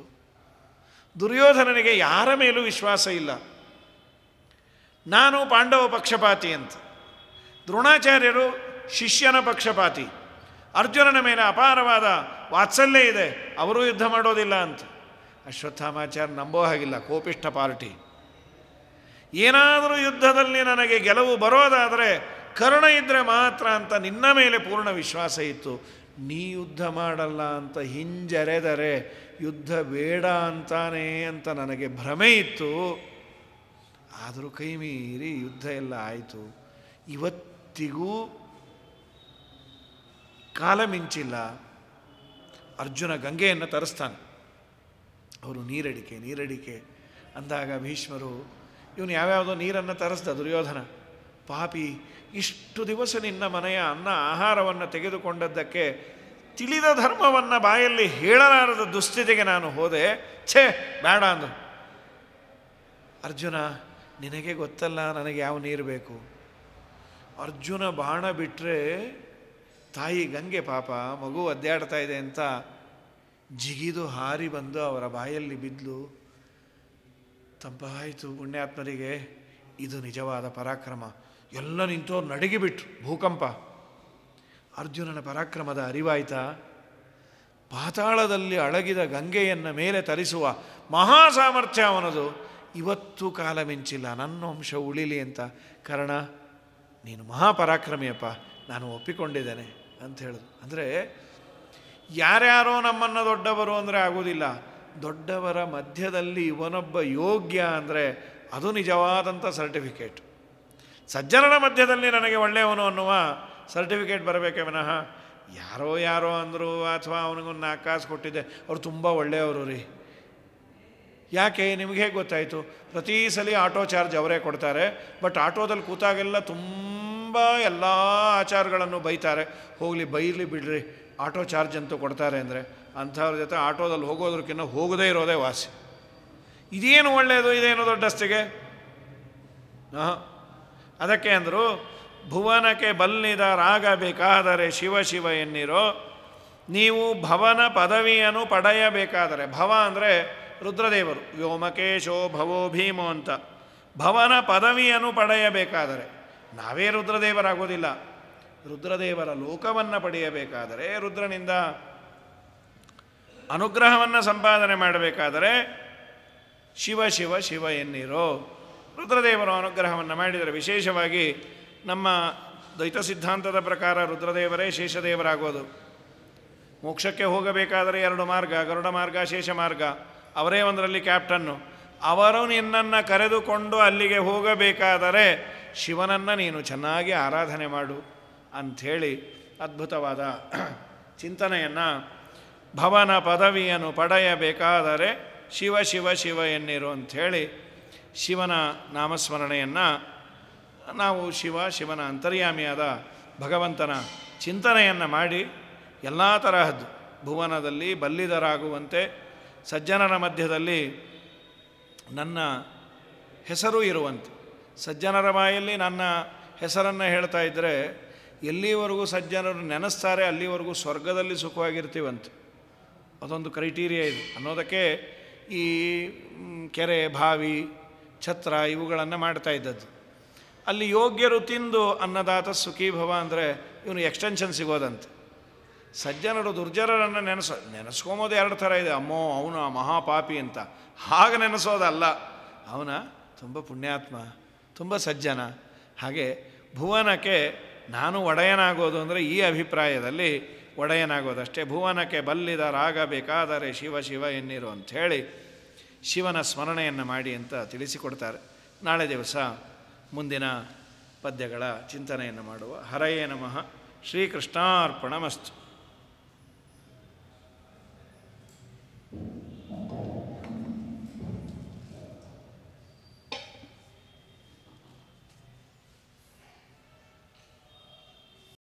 ದುರ್ಯೋಧನನಿಗೆ ಯಾರ ಮೇಲೂ ವಿಶ್ವಾಸ ಇಲ್ಲ ನಾನು ಪಾಂಡವ ಪಕ್ಷಪಾತಿ ಅಂತ ದ್ರೋಣಾಚಾರ್ಯರು ಶಿಷ್ಯನ ಪಕ್ಷಪಾತಿ ಅರ್ಜುನನ ಮೇಲೆ ಅಪಾರವಾದ ವಾತ್ಸಲ್ಯ ಇದೆ ಅವರೂ ಯುದ್ಧ ಮಾಡೋದಿಲ್ಲ ಅಂತ ಅಶ್ವತ್ಥಾಮಾಚಾರ್ಯ ನಂಬೋ ಹಾಗಿಲ್ಲ ಕೋಪಿಷ್ಠ ಪಾರ್ಟಿ ಏನಾದರೂ ಯುದ್ಧದಲ್ಲಿ ನನಗೆ ಗೆಲುವು ಬರೋದಾದರೆ ಕರುಣ ಇದ್ದರೆ ಮಾತ್ರ ಅಂತ ನಿನ್ನ ಮೇಲೆ ಪೂರ್ಣ ವಿಶ್ವಾಸ ಇತ್ತು ನೀ ಯುದ್ಧ ಮಾಡಲ್ಲ ಅಂತ ಹಿಂಜರೆದರೆ ಯುದ್ಧ ಬೇಡ ಅಂತಾನೆ ಅಂತ ನನಗೆ ಭ್ರಮೆ ಇತ್ತು ಆದರೂ ಕೈ ಮೀರಿ ಯುದ್ಧ ಎಲ್ಲ ಆಯಿತು ಇವತ್ತಿಗೂ ಕಾಲ ಮಿಂಚಿಲ್ಲ ಅರ್ಜುನ ಗಂಗೆಯನ್ನು ತರಿಸ್ತಾನೆ ಅವರು ನೀರಡಿಕೆ ನೀರಡಿಕೆ ಅಂದಾಗ ಭೀಷ್ಮರು ಇವನು ಯಾವ್ಯಾವುದೋ ನೀರನ್ನು ತರಿಸ್ದ ದುರ್ಯೋಧನ ಪಾಪಿ ಇಷ್ಟು ದಿವಸ ನಿನ್ನ ಮನೆಯ ಅನ್ನ ಆಹಾರವನ್ನು ತೆಗೆದುಕೊಂಡದ್ದಕ್ಕೆ ತಿಳಿದ ಧರ್ಮವನ್ನು ಬಾಯಲ್ಲಿ ಹೇಳಲಾರದ ದುಸ್ಥಿತಿಗೆ ನಾನು ಹೋದೆ ಛೇ ಬೇಡ ಅಂದರು ಅರ್ಜುನ ನಿನಗೆ ಗೊತ್ತಲ್ಲ ನನಗೆ ಯಾವ ನೀರು ಬೇಕು ಅರ್ಜುನ ಬಾಣ ಬಿಟ್ಟರೆ ತಾಯಿ ಗಂಗೆ ಪಾಪ ಮಗು ಅದ್ದಾಡ್ತಾ ಇದೆ ಅಂತ ಜಿಗಿದು ಹಾರಿ ಬಂದು ಅವರ ಬಾಯಲ್ಲಿ ಬಿದ್ದಲು ತಂಪಾಯಿತು ಪುಣ್ಯಾತ್ಮರಿಗೆ ಇದು ನಿಜವಾದ ಪರಾಕ್ರಮ ಎಲ್ಲ ನಿಂತವ್ರು ನಡಗಿ ಬಿಟ್ರು ಭೂಕಂಪ ಅರ್ಜುನನ ಪರಾಕ್ರಮದ ಅರಿವಾಯ್ತಾ ಪಾತಾಳದಲ್ಲಿ ಅಳಗಿದ ಗಂಗೆಯನ್ನು ಮೇಲೆ ತರಿಸುವ ಮಹಾ ಸಾಮರ್ಥ್ಯ ಅವನದು ಇವತ್ತು ಕಾಲ ಮಿಂಚಿಲ್ಲ ನನ್ನ ವಂಶ ಉಳಿಲಿ ಅಂತ ಕಾರಣ ನೀನು ಮಹಾಪರಾಕ್ರಮಿಯಪ್ಪ ನಾನು ಒಪ್ಪಿಕೊಂಡಿದ್ದೇನೆ ಅಂತ ಹೇಳಿದ್ರು ಅಂದರೆ ಯಾರ್ಯಾರೋ ನಮ್ಮನ್ನು ದೊಡ್ಡವರು ಅಂದರೆ ಆಗೋದಿಲ್ಲ ದೊಡ್ಡವರ ಮಧ್ಯದಲ್ಲಿ ಇವನೊಬ್ಬ ಯೋಗ್ಯ ಅಂದರೆ ಅದು ನಿಜವಾದಂಥ ಸರ್ಟಿಫಿಕೇಟ್ ಸಜ್ಜನರ ಮಧ್ಯದಲ್ಲಿ ನನಗೆ ಒಳ್ಳೆಯವನು ಅನ್ನುವ ಸರ್ಟಿಫಿಕೇಟ್ ಬರಬೇಕೆ ವಿನಃ ಯಾರೋ ಯಾರೋ ಅಂದರು ಅಥವಾ ಅವನಿಗೊಂದು ನಾ ಕಾಸು ಕೊಟ್ಟಿದ್ದೆ ಅವ್ರು ತುಂಬ ಒಳ್ಳೆಯವರು ರೀ ಯಾಕೆ ನಿಮಗೆ ಹೇಗೆ ಗೊತ್ತಾಯಿತು ಪ್ರತಿ ಸಲ ಆಟೋ ಚಾರ್ಜ್ ಅವರೇ ಕೊಡ್ತಾರೆ ಬಟ್ ಆಟೋದಲ್ಲಿ ಕೂತಾಗೆಲ್ಲ ತುಂಬ ಎಲ್ಲ ಆಚಾರಗಳನ್ನು ಬೈತಾರೆ ಹೋಗಲಿ ಬೈರಲಿ ಬಿಡ್ರಿ ಆಟೋ ಚಾರ್ಜ್ ಅಂತೂ ಕೊಡ್ತಾರೆ ಅಂದರೆ ಅಂಥವ್ರ ಜೊತೆ ಆಟೋದಲ್ಲಿ ಹೋಗೋದ್ರಕ್ಕಿಂತ ಹೋಗದೇ ಇರೋದೇ ವಾಸಿ ಇದೇನು ಒಳ್ಳೆಯದು ಇದೇನು ದೊಡ್ಡಸ್ತಿಗೆ ಹಾಂ ಅದಕ್ಕೆ ಅಂದರು ಭುವನಕ್ಕೆ ಬಲ್ಲಿದ ರಾಗ ಬೇಕಾದರೆ ಶಿವ ಶಿವ ಎನ್ನಿರೋ ನೀವು ಭವನ ಪದವಿಯನ್ನು ಪಡೆಯಬೇಕಾದರೆ ಭವ ಅಂದರೆ ರುದ್ರದೇವರು ವ್ಯೋಮಕೇಶೋ ಭವೋ ಭೀಮೋ ಅಂತ ಭವನ ಪದವಿಯನ್ನು ಪಡೆಯಬೇಕಾದರೆ ನಾವೇ ರುದ್ರದೇವರಾಗೋದಿಲ್ಲ ರುದ್ರದೇವರ ಲೋಕವನ್ನು ಪಡೆಯಬೇಕಾದರೆ ರುದ್ರನಿಂದ ಅನುಗ್ರಹವನ್ನು ಸಂಪಾದನೆ ಮಾಡಬೇಕಾದರೆ ಶಿವ ಶಿವ ಶಿವ ಎನ್ನಿರೋ ರುದ್ರದೇವರು ಅನುಗ್ರಹವನ್ನು ಮಾಡಿದರೆ ವಿಶೇಷವಾಗಿ ನಮ್ಮ ದ್ವೈತ ಸಿದ್ಧಾಂತದ ಪ್ರಕಾರ ರುದ್ರದೇವರೇ ಶೇಷದೇವರಾಗೋದು ಮೋಕ್ಷಕ್ಕೆ ಹೋಗಬೇಕಾದರೆ ಎರಡು ಮಾರ್ಗ ಗರುಡ ಮಾರ್ಗ ಶೇಷ ಮಾರ್ಗ ಅವರೇ ಒಂದರಲ್ಲಿ ಕ್ಯಾಪ್ಟನ್ನು ಅವರು ನಿನ್ನನ್ನು ಕರೆದುಕೊಂಡು ಅಲ್ಲಿಗೆ ಹೋಗಬೇಕಾದರೆ ಶಿವನನ್ನು ನೀನು ಚೆನ್ನಾಗಿ ಆರಾಧನೆ ಮಾಡು ಅಂಥೇಳಿ ಅದ್ಭುತವಾದ ಚಿಂತನೆಯನ್ನು ಭವನ ಪದವಿಯನ್ನು ಪಡೆಯಬೇಕಾದರೆ ಶಿವ ಶಿವ ಶಿವ ಎನ್ನಿರು ಅಂಥೇಳಿ ಶಿವನ ನಾಮಸ್ಮರಣೆಯನ್ನು ನಾವು ಶಿವ ಶಿವನ ಅಂತರ್ಯಾಮಿಯಾದ ಭಗವಂತನ ಚಿಂತನೆಯನ್ನು ಮಾಡಿ ಎಲ್ಲ ತರಹದ್ದು ಭುವನದಲ್ಲಿ ಬಲ್ಲಿದರಾಗುವಂತೆ ಸಜ್ಜನರ ಮಧ್ಯದಲ್ಲಿ ನನ್ನ ಹೆಸರು ಇರುವಂತೆ ಸಜ್ಜನರ ಬಾಯಲ್ಲಿ ನನ್ನ ಹೆಸರನ್ನು ಹೇಳ್ತಾ ಇದ್ದರೆ ಎಲ್ಲಿವರೆಗೂ ಸಜ್ಜನರು ನೆನೆಸ್ತಾರೆ ಅಲ್ಲಿವರೆಗೂ ಸ್ವರ್ಗದಲ್ಲಿ ಸುಖವಾಗಿರ್ತೀವಂತೆ ಅದೊಂದು ಕ್ರೈಟೀರಿಯಾ ಇದೆ ಅನ್ನೋದಕ್ಕೆ ಈ ಕೆರೆ ಬಾವಿ ಛತ್ರ ಇವುಗಳನ್ನು ಮಾಡ್ತಾ ಇದ್ದದ್ದು ಅಲ್ಲಿ ಯೋಗ್ಯರು ತಿಂದು ಅನ್ನದಾತ ಸುಖೀಭವ ಅಂದರೆ ಇವನು ಎಕ್ಸ್ಟೆನ್ಷನ್ ಸಿಗೋದಂತೆ ಸಜ್ಜನರು ದುರ್ಜನರನ್ನು ನೆನೆಸ ನೆನೆಸ್ಕೊಂಬೋದು ಎರಡು ಥರ ಇದೆ ಅಮ್ಮೋ ಅವನು ಮಹಾಪಾಪಿ ಅಂತ ಹಾಗೆ ನೆನೆಸೋದಲ್ಲ ಅವನ ತುಂಬ ಪುಣ್ಯಾತ್ಮ ತುಂಬ ಸಜ್ಜನ ಹಾಗೆ ಭುವನಕ್ಕೆ ನಾನು ಒಡೆಯನಾಗೋದು ಅಂದರೆ ಈ ಅಭಿಪ್ರಾಯದಲ್ಲಿ ಒಡೆಯನಾಗೋದಷ್ಟೇ ಭುವನಕ್ಕೆ ಬಲ್ಲಿದ ರಾಗ ಬೇಕಾದರೆ ಶಿವ ಶಿವ ಎನ್ನಿರು ಅಂಥೇಳಿ ಶಿವನ ಸ್ಮರಣೆಯನ್ನು ಮಾಡಿ ಅಂತ ತಿಳಿಸಿಕೊಡ್ತಾರೆ ನಾಳೆ ದಿವಸ ಮುಂದಿನ ಪದ್ಯಗಳ ಚಿಂತನೆಯನ್ನು ಮಾಡುವ ಹರಯೇ ನಮಃ ಶ್ರೀಕೃಷ್ಣಾರ್ಪಣ ಮಸ್ತು